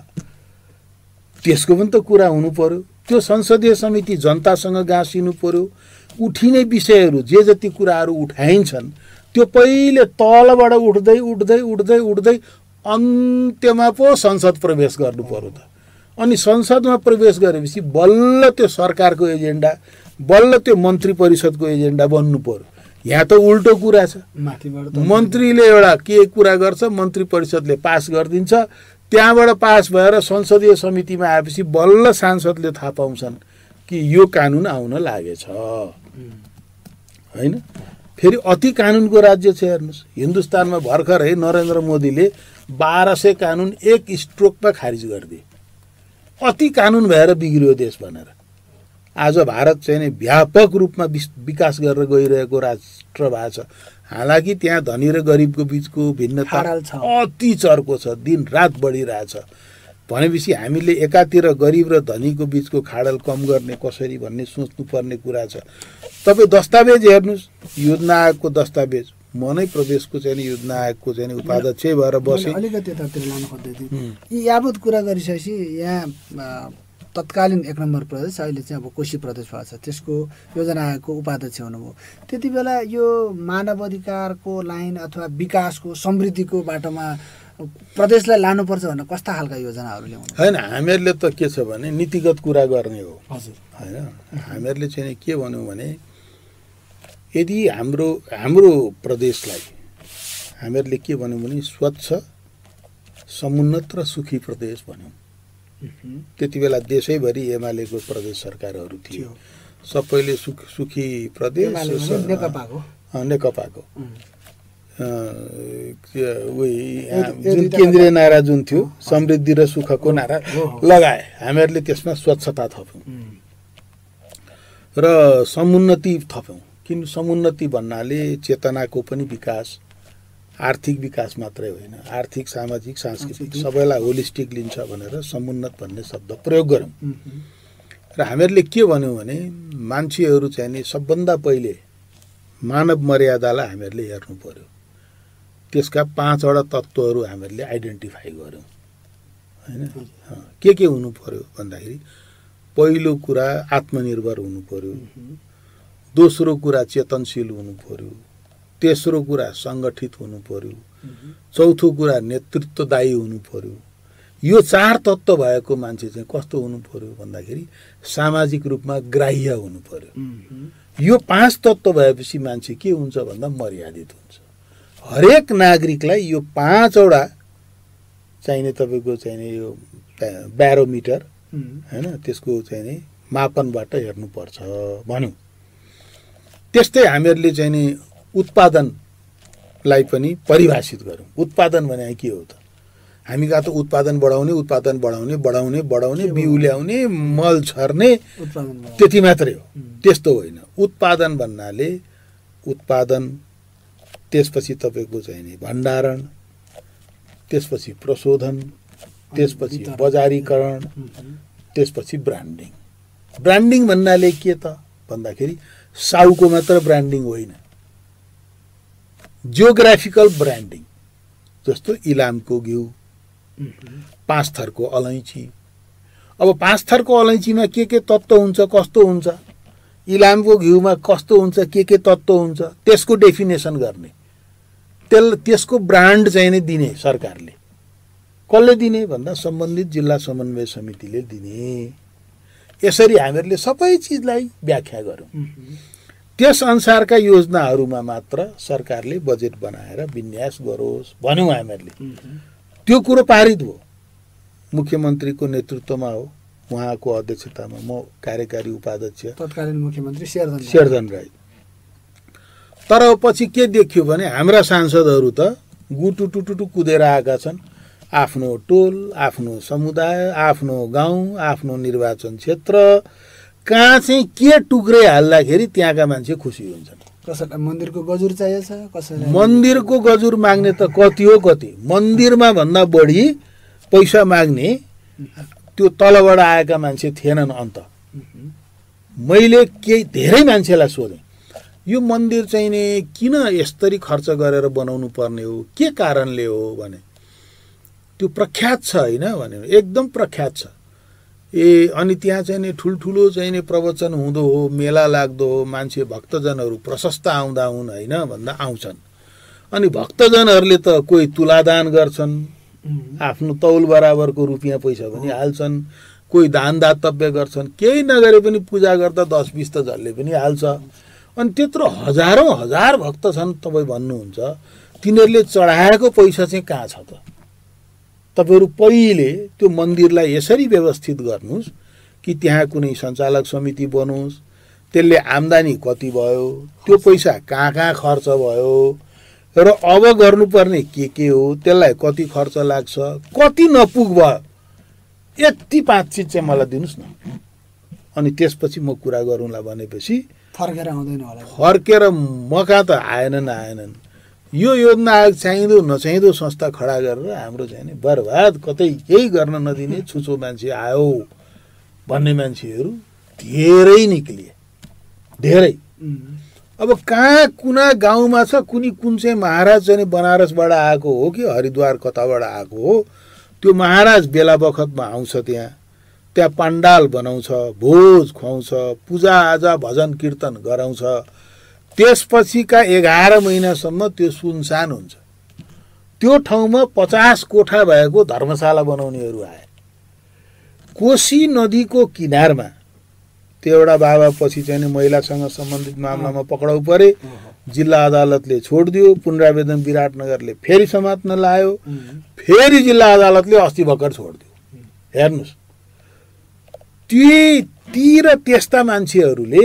Speaker 2: त्यसको पनि त कुरा हुनु पर्यो त्यो संसदीय समिति जनतासँग गाँसिनु पर्यो उठिने विषयहरू जे जति कुराहरू उठाइन्छन् त्यो पहिले तलबाट उठ्दै उठ्दै उठ्दै उठ्दै अन्त्यमा पो संसद प्रवेश गर्नु पर्यो त अनि संसदमा प्रवेश गरेपछि बल्ल त्यो सरकारको एजेन्डा बल्ल त्यो मन्त्री परिषदको एजेन्डा बन्नु पर्यो यहाँ त उल्टो कुरा छ माथिबाट मन्त्रीले एउटा के कुरा गर्छ मन्त्री परिषदले पास गरिदिन्छ त्यहाँबाट पास भएर संसदीय समितिमा आएपछि बल्ल सांसदले थाहा पाउँछन् कि यो कानुन आउन लागेछ होइन फेरि अति कानुनको राज्य छ हेर्नुहोस् हिन्दुस्तानमा भर्खरै नरेन्द्र मोदीले बाह्र सय कानुन एक स्ट्रोकमा खारिज गरिदिए अति कानुन भएर बिग्रियो देश भनेर आज भारत चाहिँ व्यापक रूपमा विकास गरेर गइरहेको राष्ट्र भएको छ हालाकि त्यहाँ धनी र गरिबको बिचको भिन्नता अति चर्को छ दिन रात बढिरहेछ भनेपछि हामीले एकातिर गरिब र धनीको बिचको खाडल कम गर्ने कसरी भन्ने सोच्नुपर्ने कुरा छ तपाईँ दस्तावेज हेर्नुहोस् योजना आयोगको दस्तावेज म नै प्रदेशको चाहिँ योजना आयोगको चाहिँ उपाध्यक्ष भएर बसेँ
Speaker 1: अलिकति यतातिर लानु खोज्दै थिएँ यी यावत कुरा गरिसकेपछि यहाँ तत्कालीन एक नम्बर प्रदेश अहिले चाहिँ अब कोशी प्रदेश भएको छ त्यसको योजना आयोगको उपाध्यक्ष हुनुभयो त्यति बेला यो मानव अधिकारको लाइन अथवा विकासको समृद्धिको बाटोमा प्रदेशलाई लानुपर्छ भनेर कस्ता खालका योजनाहरू ल्याउनु
Speaker 2: होइन हामीहरूले त के छ भने नीतिगत कुरा गर्ने हो हजुर होइन हामीहरूले चाहिँ के भन्यौँ भने यदि हाम्रो हाम्रो प्रदेशलाई हामीहरूले के भन्यौँ भने स्वच्छ समुन्नत र सुखी प्रदेश भन्यौँ त्यति बेला देशैभरि एमालेको प्रदेश सरकारहरू थियो सबैले सुख सुखी प्रदेश नेकपाको जुन केन्द्रीय नारा जुन थियो समृद्धि र सुखको नारा लगाए हामीहरूले त्यसमा स्वच्छता थप्यौँ र समुन्नति थप्यौँ किन समुन्नति भन्नाले चेतनाको पनि विकास आर्थिक विकास मात्रै होइन आर्थिक सामाजिक सांस्कृतिक सबैलाई होलिस्टिक लिन्छ भनेर समुन्नत भन्ने शब्द प्रयोग गऱ्यौँ र हामीहरूले के भन्यौँ भने मान्छेहरू चाहिँ नि सबभन्दा पहिले मानव मर्यादालाई हामीहरूले हेर्नु पऱ्यो त्यसका पाँचवटा तत्त्वहरू हामीहरूले आइडेन्टिफाई गऱ्यौँ होइन के के हुनु पऱ्यो भन्दाखेरि पहिलो कुरा आत्मनिर्भर हुनु पऱ्यो दोस्रो कुरा चेतनशील हुनु पऱ्यो तेस्रो कुरा सङ्गठित हुनु पर्यो चौथो कुरा नेतृत्वदायी हुनु पर्यो यो चार तत्त्व भएको मान्छे चाहिँ कस्तो हुनु पर्यो भन्दाखेरि सामाजिक रूपमा ग्राह्य हुनु पर्यो यो पाँच तत्त्व भएपछि मान्छे के हुन्छ भन्दा मर्यादित हुन्छ हरेक नागरिकलाई यो पाँचवटा चाहिने तपाईँको चाहिने यो ब्यारोमिटर होइन त्यसको चाहिने मापनबाट हेर्नुपर्छ भन्यो त्यस्तै हामीहरूले नि उत्पादनलाई पनि परिभाषित गरौँ उत्पादन भने के हो त हामी कहाँ त उत्पादन बढाउने उत्पादन बढाउने बढाउने बढाउने बिउ ल्याउने मल छर्ने त्यति मात्रै हो त्यस्तो होइन उत्पादन भन्नाले उत्पादन त्यसपछि तपाईँको चाहिने भण्डारण त्यसपछि प्रशोधन त्यसपछि बजारीकरण त्यसपछि ब्रान्डिङ ब्रान्डिङ भन्नाले के त भन्दाखेरि साउको मात्र ब्रान्डिङ होइन जियोग्राफिकल ब्रान्डिङ जस्तो इलामको घिउ पाँच थरको अलैँची अब पाँच थरको अलैँचीमा के के तत्त्व हुन्छ कस्तो हुन्छ इलामको घिउमा कस्तो हुन्छ के के तत्त्व हुन्छ त्यसको डेफिनेसन गर्ने त्यस त्यसको ब्रान्ड चाहिँ नै दिने सरकारले कसले दिने भन्दा सम्बन्धित जिल्ला समन्वय समितिले दिने यसरी हामीहरूले सबै चिजलाई व्याख्या गऱ्यौँ त्यस अनुसारका योजनाहरूमा मात्र सरकारले बजेट बनाएर विन्यास गरोस् भन्यौँ हामीहरूले त्यो कुरो पारित हो मुख्यमन्त्रीको नेतृत्वमा हो उहाँको अध्यक्षतामा म कार्यकारी उपाध्यक्ष तत्कालीन मुख्यमन्त्री शेरधन राई तर पछि के देखियो भने हाम्रा सांसदहरू त गुटुटुटुटु कुदेर आएका छन् आफ्नो टोल आफ्नो समुदाय आफ्नो गाउँ आफ्नो निर्वाचन क्षेत्र कहाँ चाहिँ के टुक्रै हाल्दाखेरि त्यहाँका मान्छे खुसी हुन्छन्
Speaker 1: कसैलाई मन्दिरको गजुर चाहिएको छ कसैलाई
Speaker 2: मन्दिरको गजुर माग्ने त कति हो कति मन्दिरमा भन्दा बढी पैसा माग्ने त्यो तलबाट आएका मान्छे थिएनन् अन्त मैले केही धेरै मान्छेलाई सोधेँ यो मन्दिर चाहिँ नि किन यसरी खर्च गरेर बनाउनु पर्ने हो के कारणले हो भने त्यो प्रख्यात छ होइन भने एकदम प्रख्यात छ ए अनि त्यहाँ चाहिँ नि ठुल्ठुलो चाहिँ नि प्रवचन हुँदो हो मेला लाग्दो हो मान्छे भक्तजनहरू प्रशस्त आउँदा हुन् होइन भन्दा आउँछन् अनि भक्तजनहरूले त कोही तुलादान गर्छन् आफ्नो तौल बराबरको रुपियाँ पैसा पनि हाल्छन् कोही दान दातव्य गर्छन् केही नगरे पनि पूजा गर्दा दस बिस त जसले पनि हाल्छ अनि त्यत्रो हजारौँ हजार भक्त छन् तपाईँ भन्नुहुन्छ तिनीहरूले चढाएको पैसा चाहिँ कहाँ छ त तपाईँहरू पहिले त्यो मन्दिरलाई यसरी व्यवस्थित गर्नुहोस् कि त्यहाँ कुनै सञ्चालक समिति बनोस् त्यसले आम्दानी कति भयो त्यो पैसा कहाँ कहाँ खर्च भयो र अब गर्नुपर्ने के के हो त्यसलाई कति खर्च लाग्छ कति नपुग भयो यति पाँच चिज चाहिँ मलाई दिनुहोस् न अनि त्यसपछि म कुरा गरौँला भनेपछि फर्केर आउँदैन होला फर्केर मका त आएनन् आएनन् यो योजना आयोग चाहिँदो नचाहिँदो संस्था खडा गरेर हाम्रो चाहिँ नि बर्बाद कतै केही गर्न नदिने छुचो मान्छे आयो भन्ने मान्छेहरू धेरै निक्लिए धेरै अब कहाँ कुना गाउँमा छ कुनै कुन चाहिँ महाराज चाहिँ बनारसबाट आएको हो कि हरिद्वार कताबाट आएको हो त्यो महाराज बेला बखतमा आउँछ त्यहाँ त्यहाँ पण्डाल बनाउँछ भोज खुवाउँछ पूजाआजा भजन कीर्तन गराउँछ त्यसपछिका एघार महिनासम्म त्यो सुनसान हुन्छ त्यो ठाउँमा पचास कोठा भएको धर्मशाला बनाउनेहरू आए कोशी नदीको किनारमा त्यो एउटा बाबा पछि चाहिँ महिलासँग सम्बन्धित मामलामा पक्राउ परे जिल्ला अदालतले छोडिदियो पुनरावेदन विराटनगरले फेरि समात्न लायो फेरि जिल्ला अदालतले अस्ति भर्खर छोडिदियो हेर्नुहोस् ती ती र त्यस्ता मान्छेहरूले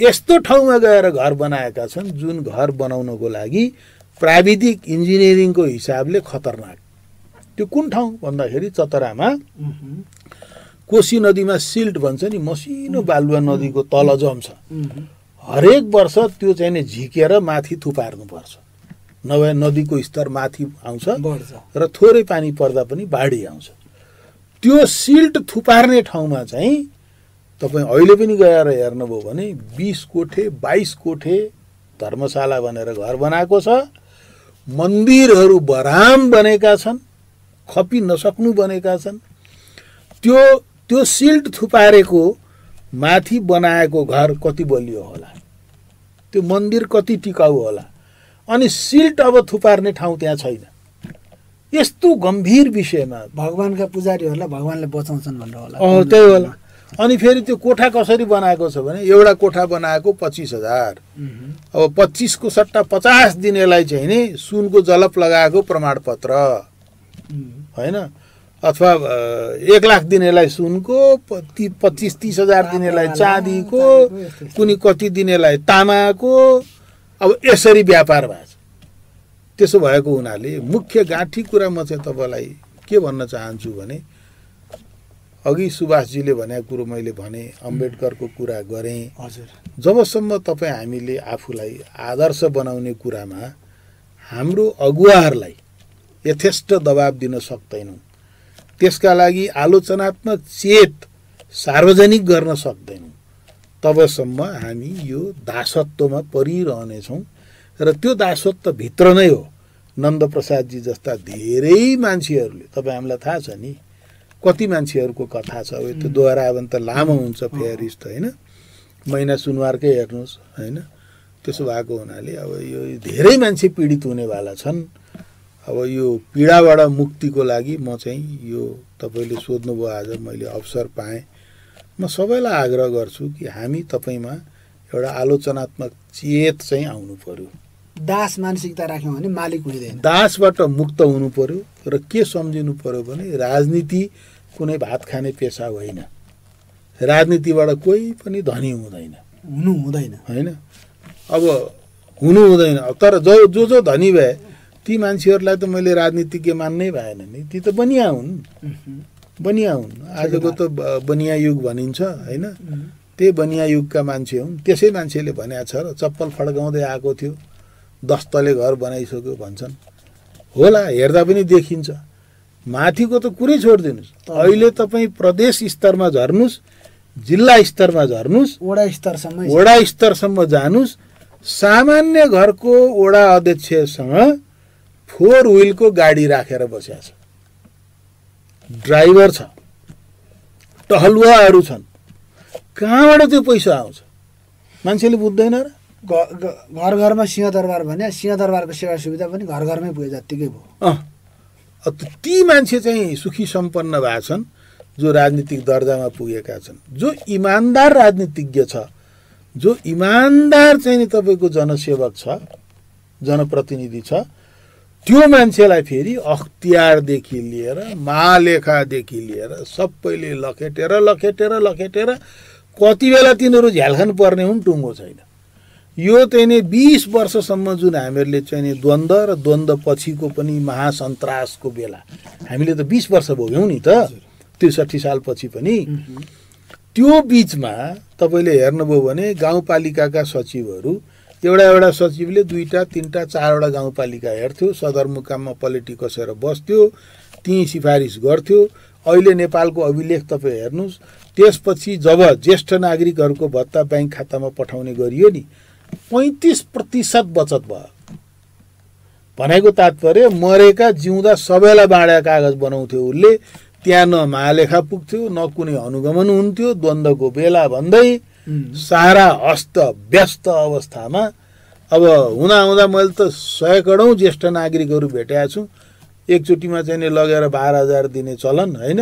Speaker 2: यस्तो ठाउँमा गएर घर बनाएका छन् जुन घर बनाउनको लागि प्राविधिक इन्जिनियरिङको हिसाबले खतरनाक त्यो कुन ठाउँ भन्दाखेरि चतरामा कोशी नदीमा सिल्ट भन्छ नि मसिनो बालुवा नदीको तल जम्छ हरेक वर्ष त्यो चाहिँ झिकेर माथि थुपार्नुपर्छ नभए नदीको स्तर माथि आउँछ र थोरै पानी पर्दा पनि बाढी आउँछ त्यो सिल्ट थुपार्ने ठाउँमा चाहिँ तपाईँ अहिले पनि गएर हेर्नुभयो भने बिस कोठे बाइस कोठे धर्मशाला भनेर घर बनाएको छ मन्दिरहरू बराम बनेका छन् खपि नसक्नु बनेका छन् त्यो त्यो सिल्ट थुपारेको माथि बनाएको घर कति बलियो होला त्यो मन्दिर कति टिकाउ होला अनि सिल्ट अब थुपार्ने ठाउँ त्यहाँ छैन यस्तो गम्भीर विषयमा भगवान्का पुजारीहरूलाई भगवान्ले बचाउँछन् भनेर होला त्यही होला अनि फेरि त्यो कोठा कसरी बनाएको छ भने एउटा कोठा बनाएको पच्चिस हजार अब पच्चिसको सट्टा पचास दिनेलाई चाहिँ नि सुनको जलप लगाएको प्रमाणपत्र होइन अथवा एक लाख दिनेलाई सुनको ती पच्चिस तिस हजार दिनेलाई चाँदीको कुनै कति दिनेलाई तामाको अब यसरी व्यापार भएको छ त्यसो भएको हुनाले मुख्य गाँठी कुरा म चाहिँ तपाईँलाई के भन्न चाहन्छु भने अघि सुभाषजीले भनेको कुरो मैले भने अम्बेडकरको कुरा गरेँ हजुर जबसम्म तपाईँ हामीले आफूलाई आदर्श बनाउने कुरामा हाम्रो अगुवाहरूलाई यथेष्ट दबाब दिन सक्दैनौँ त्यसका लागि आलोचनात्मक चेत सार्वजनिक गर्न सक्दैनौँ तबसम्म हामी यो दासत्वमा परिरहनेछौँ र त्यो दासत्व भित्र नै हो नन्दप्रसादजी जस्ता धेरै मान्छेहरूले तपाईँ हामीलाई थाहा छ नि कति मान्छेहरूको कथा छ अब त्यो दोहोऱ्यायो भने त लामो हुन्छ फेरिस होइन महिना सुनवारकै हेर्नुहोस् होइन त्यसो भएको हुनाले अब यो धेरै मान्छे पीडित हुनेवाला छन् अब यो पीडाबाट मुक्तिको लागि म चाहिँ यो तपाईँले सोध्नुभयो आज मैले अवसर पाएँ म सबैलाई आग्रह गर्छु कि हामी तपाईँमा एउटा आलोचनात्मक चेत चाहिँ आउनु पर्यो
Speaker 1: दास मानसिकता राख्यौँ भने मालिक हुँदैन
Speaker 2: दासबाट मुक्त हुनु पर्यो र के सम्झिनु पर्यो भने राजनीति कुनै भात खाने पेसा होइन राजनीतिबाट कोही पनि धनी हुँदैन हुनु हुँदैन होइन अब हुनु हुँदैन तर जो जो जो धनी भए ती मान्छेहरूलाई त मैले राजनीतिज्ञ मान्नै भएन नि ती त बनिया हुन् बनिया हुन् आजको त बनिया युग भनिन्छ होइन त्यही बनिया युगका मान्छे हुन् त्यसै मान्छेले भनेको छ र चप्पल फड्काउँदै आएको थियो दस तले घर बनाइसक्यो भन्छन् होला हेर्दा पनि देखिन्छ माथिको त कुरै छोडिदिनुहोस् अहिले तपाईँ प्रदेश स्तरमा झर्नुहोस् जिल्ला स्तरमा झर्नुहोस् वडा स्तरसम्म वडा स्तरसम्म जानुहोस् सामान्य घरको वडा अध्यक्षसँग फोर विलको गाडी राखेर बसेको छ ड्राइभर छ टहलुवाहरू छन् कहाँबाट त्यो पैसा आउँछ मान्छेले बुझ्दैन र घर
Speaker 1: घरमा सिंहदरबार भने सिंहदरबारको सेवा सुविधा पनि घर घरमै पुगे जत्तिकै
Speaker 2: भयो ती मान्छे चाहिँ सुखी सम्पन्न भएछन् जो राजनीतिक दर्जामा पुगेका छन् जो इमान्दार राजनीतिज्ञ छ जो इमान्दार चाहिँ नि तपाईँको जनसेवक छ जनप्रतिनिधि छ त्यो मान्छेलाई फेरि अख्तियारदेखि लिएर महालेखादेखि लिएर सबैले लखेटेर लखेटेर लखेटेर कति बेला तिनीहरू झ्यालखान पर्ने हुन् टुङ्गो छैन यो चाहिँ नि बिस वर्षसम्म जुन हामीहरूले चाहिँ नि द्वन्द्व र द्वन्द्व पछिको पनि महासन्त्रासको बेला हामीले त बिस वर्ष भोग्यौँ नि त त्रिसठी सालपछि पनि त्यो बिचमा तपाईँले हेर्नुभयो भने गाउँपालिकाका सचिवहरू एउटा एउटा सचिवले दुईवटा तिनवटा चारवटा गाउँपालिका हेर्थ्यो सदरमुकाममा पलिटी कसेर बस्थ्यो ती सिफारिस गर्थ्यो अहिले नेपालको अभिलेख तपाईँ हेर्नुहोस् त्यसपछि जब ज्येष्ठ नागरिकहरूको भत्ता ब्याङ्क खातामा पठाउने गरियो नि पैँतिस प्रतिशत बचत भयो भनेको तात्पर्य मरेका जिउँदा सबैलाई बाँडेर कागज बनाउँथ्यो उसले त्यहाँ न महालेखा पुग्थ्यो न कुनै अनुगमन हुन्थ्यो द्वन्द्वको बेला भन्दै सारा अस्त व्यस्त अवस्थामा अब हुँदाहुँदा मैले त सय करोडौँ ज्येष्ठ नागरिकहरू भेटेको छु एकचोटिमा चाहिँ लगेर बाह्र हजार दिने चलन होइन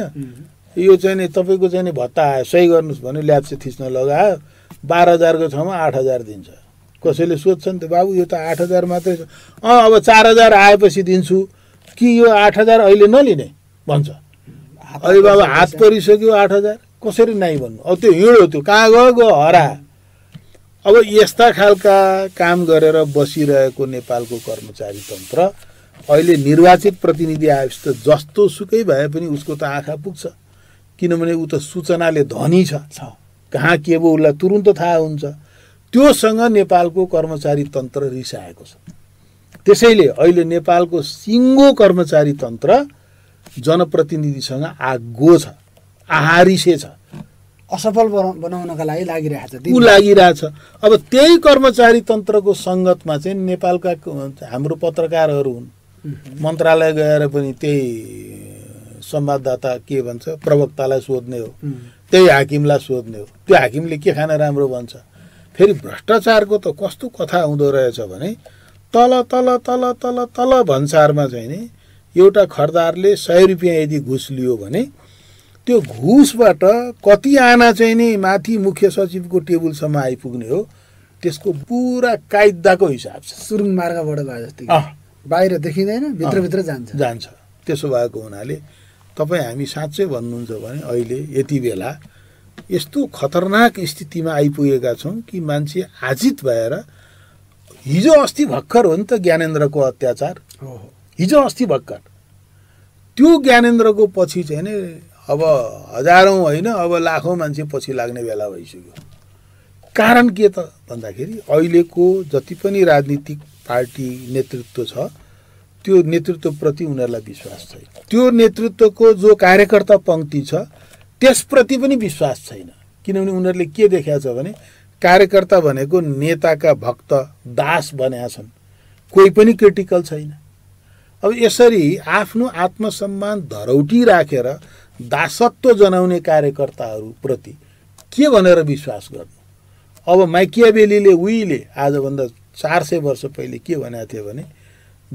Speaker 2: यो चाहिँ तपाईँको चाहिँ भत्ता आयो सही गर्नुहोस् भने ल्याब चाहिँ थिच्न लगायो बाह्र हजारको ठाउँमा आठ हजार दिन्छ कसैले सोध्छन् त बाबु यो त आठ हजार मात्रै छ अँ अब चार हजार आएपछि दिन्छु कि यो आठ हजार अहिले नलिने भन्छ अहिले बाबु हात परिसक्यो आठ हजार कसरी नाइ भन्नु अब त्यो हो त्यो कहाँ गयो गयो हरा अब यस्ता खालका काम गरेर बसिरहेको नेपालको कर्मचारी तन्त्र अहिले निर्वाचित प्रतिनिधि आएपछि त जस्तो सुकै भए पनि उसको त आँखा पुग्छ किनभने ऊ त सूचनाले धनी छ कहाँ के भयो उसलाई तुरुन्त थाहा हुन्छ त्योसँग नेपालको कर्मचारी तन्त्र रिसाएको छ त्यसैले अहिले नेपालको सिङ्गो कर्मचारी तन्त्र जनप्रतिनिधिसँग आगो छ आहारिसे छ असफल
Speaker 1: बनाउनका लागि लागिरहेछ ऊ लागिरहेछ
Speaker 2: अब त्यही कर्मचारी तन्त्रको सङ्गतमा चाहिँ नेपालका हाम्रो पत्रकारहरू हुन् मन्त्रालय गएर पनि त्यही संवाददाता के भन्छ प्रवक्तालाई सोध्ने हो त्यही हाकिमलाई सोध्ने हो त्यो हाकिमले के खान राम्रो भन्छ फेरि भ्रष्टाचारको त कस्तो कथा आउँदो रहेछ भने तल तल तल तल तल भन्सारमा चाहिँ नि एउटा खरदारले सय रुपियाँ यदि घुस लियो भने त्यो घुसबाट कति आना चाहिँ नि माथि मुख्य सचिवको टेबुलसम्म आइपुग्ने हो त्यसको पुरा कायदाको हिसाब छ सुरुङ मार्गबाट गए जस्तै बाहिर देखिँदैन भित्रभित्र जान्छ जान्छ त्यसो भएको हुनाले तपाईँ हामी साँच्चै भन्नुहुन्छ भने अहिले यति बेला यस्तो खतरनाक स्थितिमा आइपुगेका छौँ कि मान्छे आजित भएर हिजो अस्ति भर्खर हो नि त ज्ञानेन्द्रको अत्याचार हिजो अस्ति भर्खर त्यो ज्ञानेन्द्रको पछि चाहिँ नि अब हजारौँ होइन अब लाखौँ मान्छे पछि लाग्ने बेला भइसक्यो कारण के त भन्दाखेरि अहिलेको जति पनि राजनीतिक पार्टी नेतृत्व छ त्यो नेतृत्वप्रति उनीहरूलाई विश्वास छ त्यो नेतृत्वको जो कार्यकर्ता पङ्क्ति छ त्यसप्रति पनि विश्वास छैन किनभने उनीहरूले के देखाएको छ भने कार्यकर्ता भनेको नेताका भक्त दास बनाएका छन् कोही पनि क्रिटिकल छैन अब यसरी आफ्नो आत्मसम्मान धरौटी राखेर रा, दासत्व जनाउने कार्यकर्ताहरूप्रति के भनेर विश्वास गर्नु अब माइकियाबेलीले उहिले आजभन्दा चार सय वर्ष पहिले के भनेको थियो भने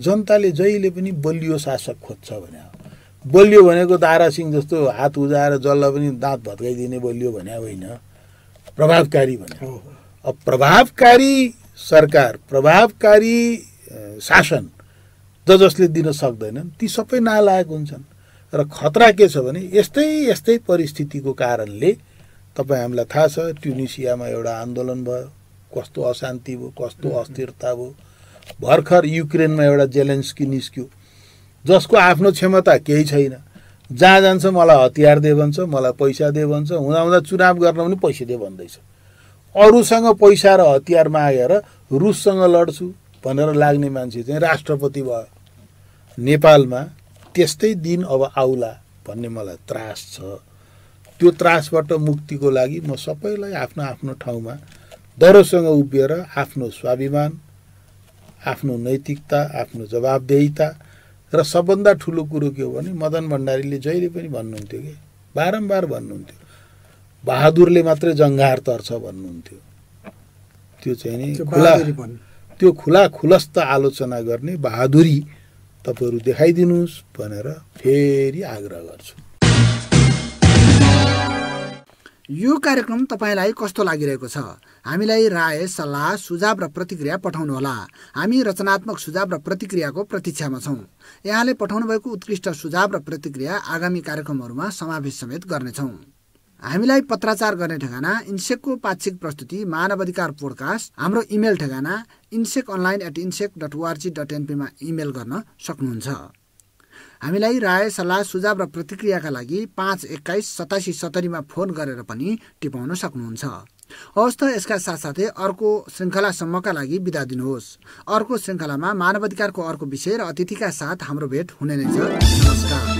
Speaker 2: जनताले जहिले पनि बलियो शासक खोज्छ भने बलियो भनेको दारा सिंह जस्तो हात उजाएर जसलाई पनि दाँत भत्काइदिने बलियो भने होइन प्रभावकारी भने अब प्रभावकारी सरकार प्रभावकारी शासन ज जसले दिन सक्दैनन् ती सबै नालायक हुन्छन् र खतरा के छ भने यस्तै यस्तै परिस्थितिको कारणले तपाईँ हामीलाई थाहा छ ट्युनिसियामा एउटा आन्दोलन भयो कस्तो अशान्ति भयो कस्तो अस्थिरता भयो भर्खर युक्रेनमा एउटा जेलेन्स्की निस्क्यो जसको आफ्नो क्षमता केही छैन जहाँ जान्छ मलाई हतियार दे भन्छ मलाई पैसा दे भन्छ हुँदा हुँदा चुनाव गर्न पनि पैसा दे भन्दैछ अरूसँग पैसा र हतियार मागेर रुससँग लड्छु भनेर लाग्ने मान्छे चाहिँ राष्ट्रपति भयो नेपालमा त्यस्तै दिन अब आउला भन्ने मलाई त्रास छ त्यो त्रासबाट मुक्तिको लागि म सबैलाई आफ्नो आफ्नो ठाउँमा दरोसँग उभिएर आफ्नो स्वाभिमान आफ्नो नैतिकता आफ्नो जवाबदेहिता र सबभन्दा ठुलो कुरो के हो भने मदन भण्डारीले जहिले पनि भन्नुहुन्थ्यो कि बारम्बार भन्नुहुन्थ्यो बहादुरले मात्रै जङ्घार तर्छ भन्नुहुन्थ्यो त्यो चाहिँ नि खुला त्यो खुला खुलस्त आलोचना गर्ने बहादुरी तपाईँहरू देखाइदिनुहोस् भनेर फेरि आग्रह गर्छु यो कार्यक्रम
Speaker 1: तपाईँलाई कस्तो लागिरहेको छ हामीलाई राय सल्लाह सुझाव र प्रतिक्रिया पठाउनुहोला हामी रचनात्मक सुझाव र प्रतिक्रियाको प्रतीक्षामा छौँ यहाँले पठाउनु भएको उत्कृष्ट सुझाव र प्रतिक्रिया आगामी कार्यक्रमहरूमा समावेश समेत गर्नेछौँ हामीलाई पत्राचार गर्ने ठेगाना इन्सेकको पाक्षिक प्रस्तुति मानव अधिकार पोडकास्ट हाम्रो इमेल ठेगाना INSEC online at INSEC dot ORG dot एनपीमा इमेल गर्न सक्नुहुन्छ हामीलाई राय सल्लाह सुझाव र प्रतिक्रियाका लागि पाँच एक्काइस सतासी सत्तरीमा फोन गरेर पनि टिपाउन सक्नुहुन्छ हवस् त यसका साथसाथै अर्को श्रृङ्खलासम्मका लागि बिदा दिनुहोस् अर्को श्रृङ्खलामा मानवाधिकारको अर्को विषय र अतिथिका साथ हाम्रो भेट हुने नै छ नमस्कार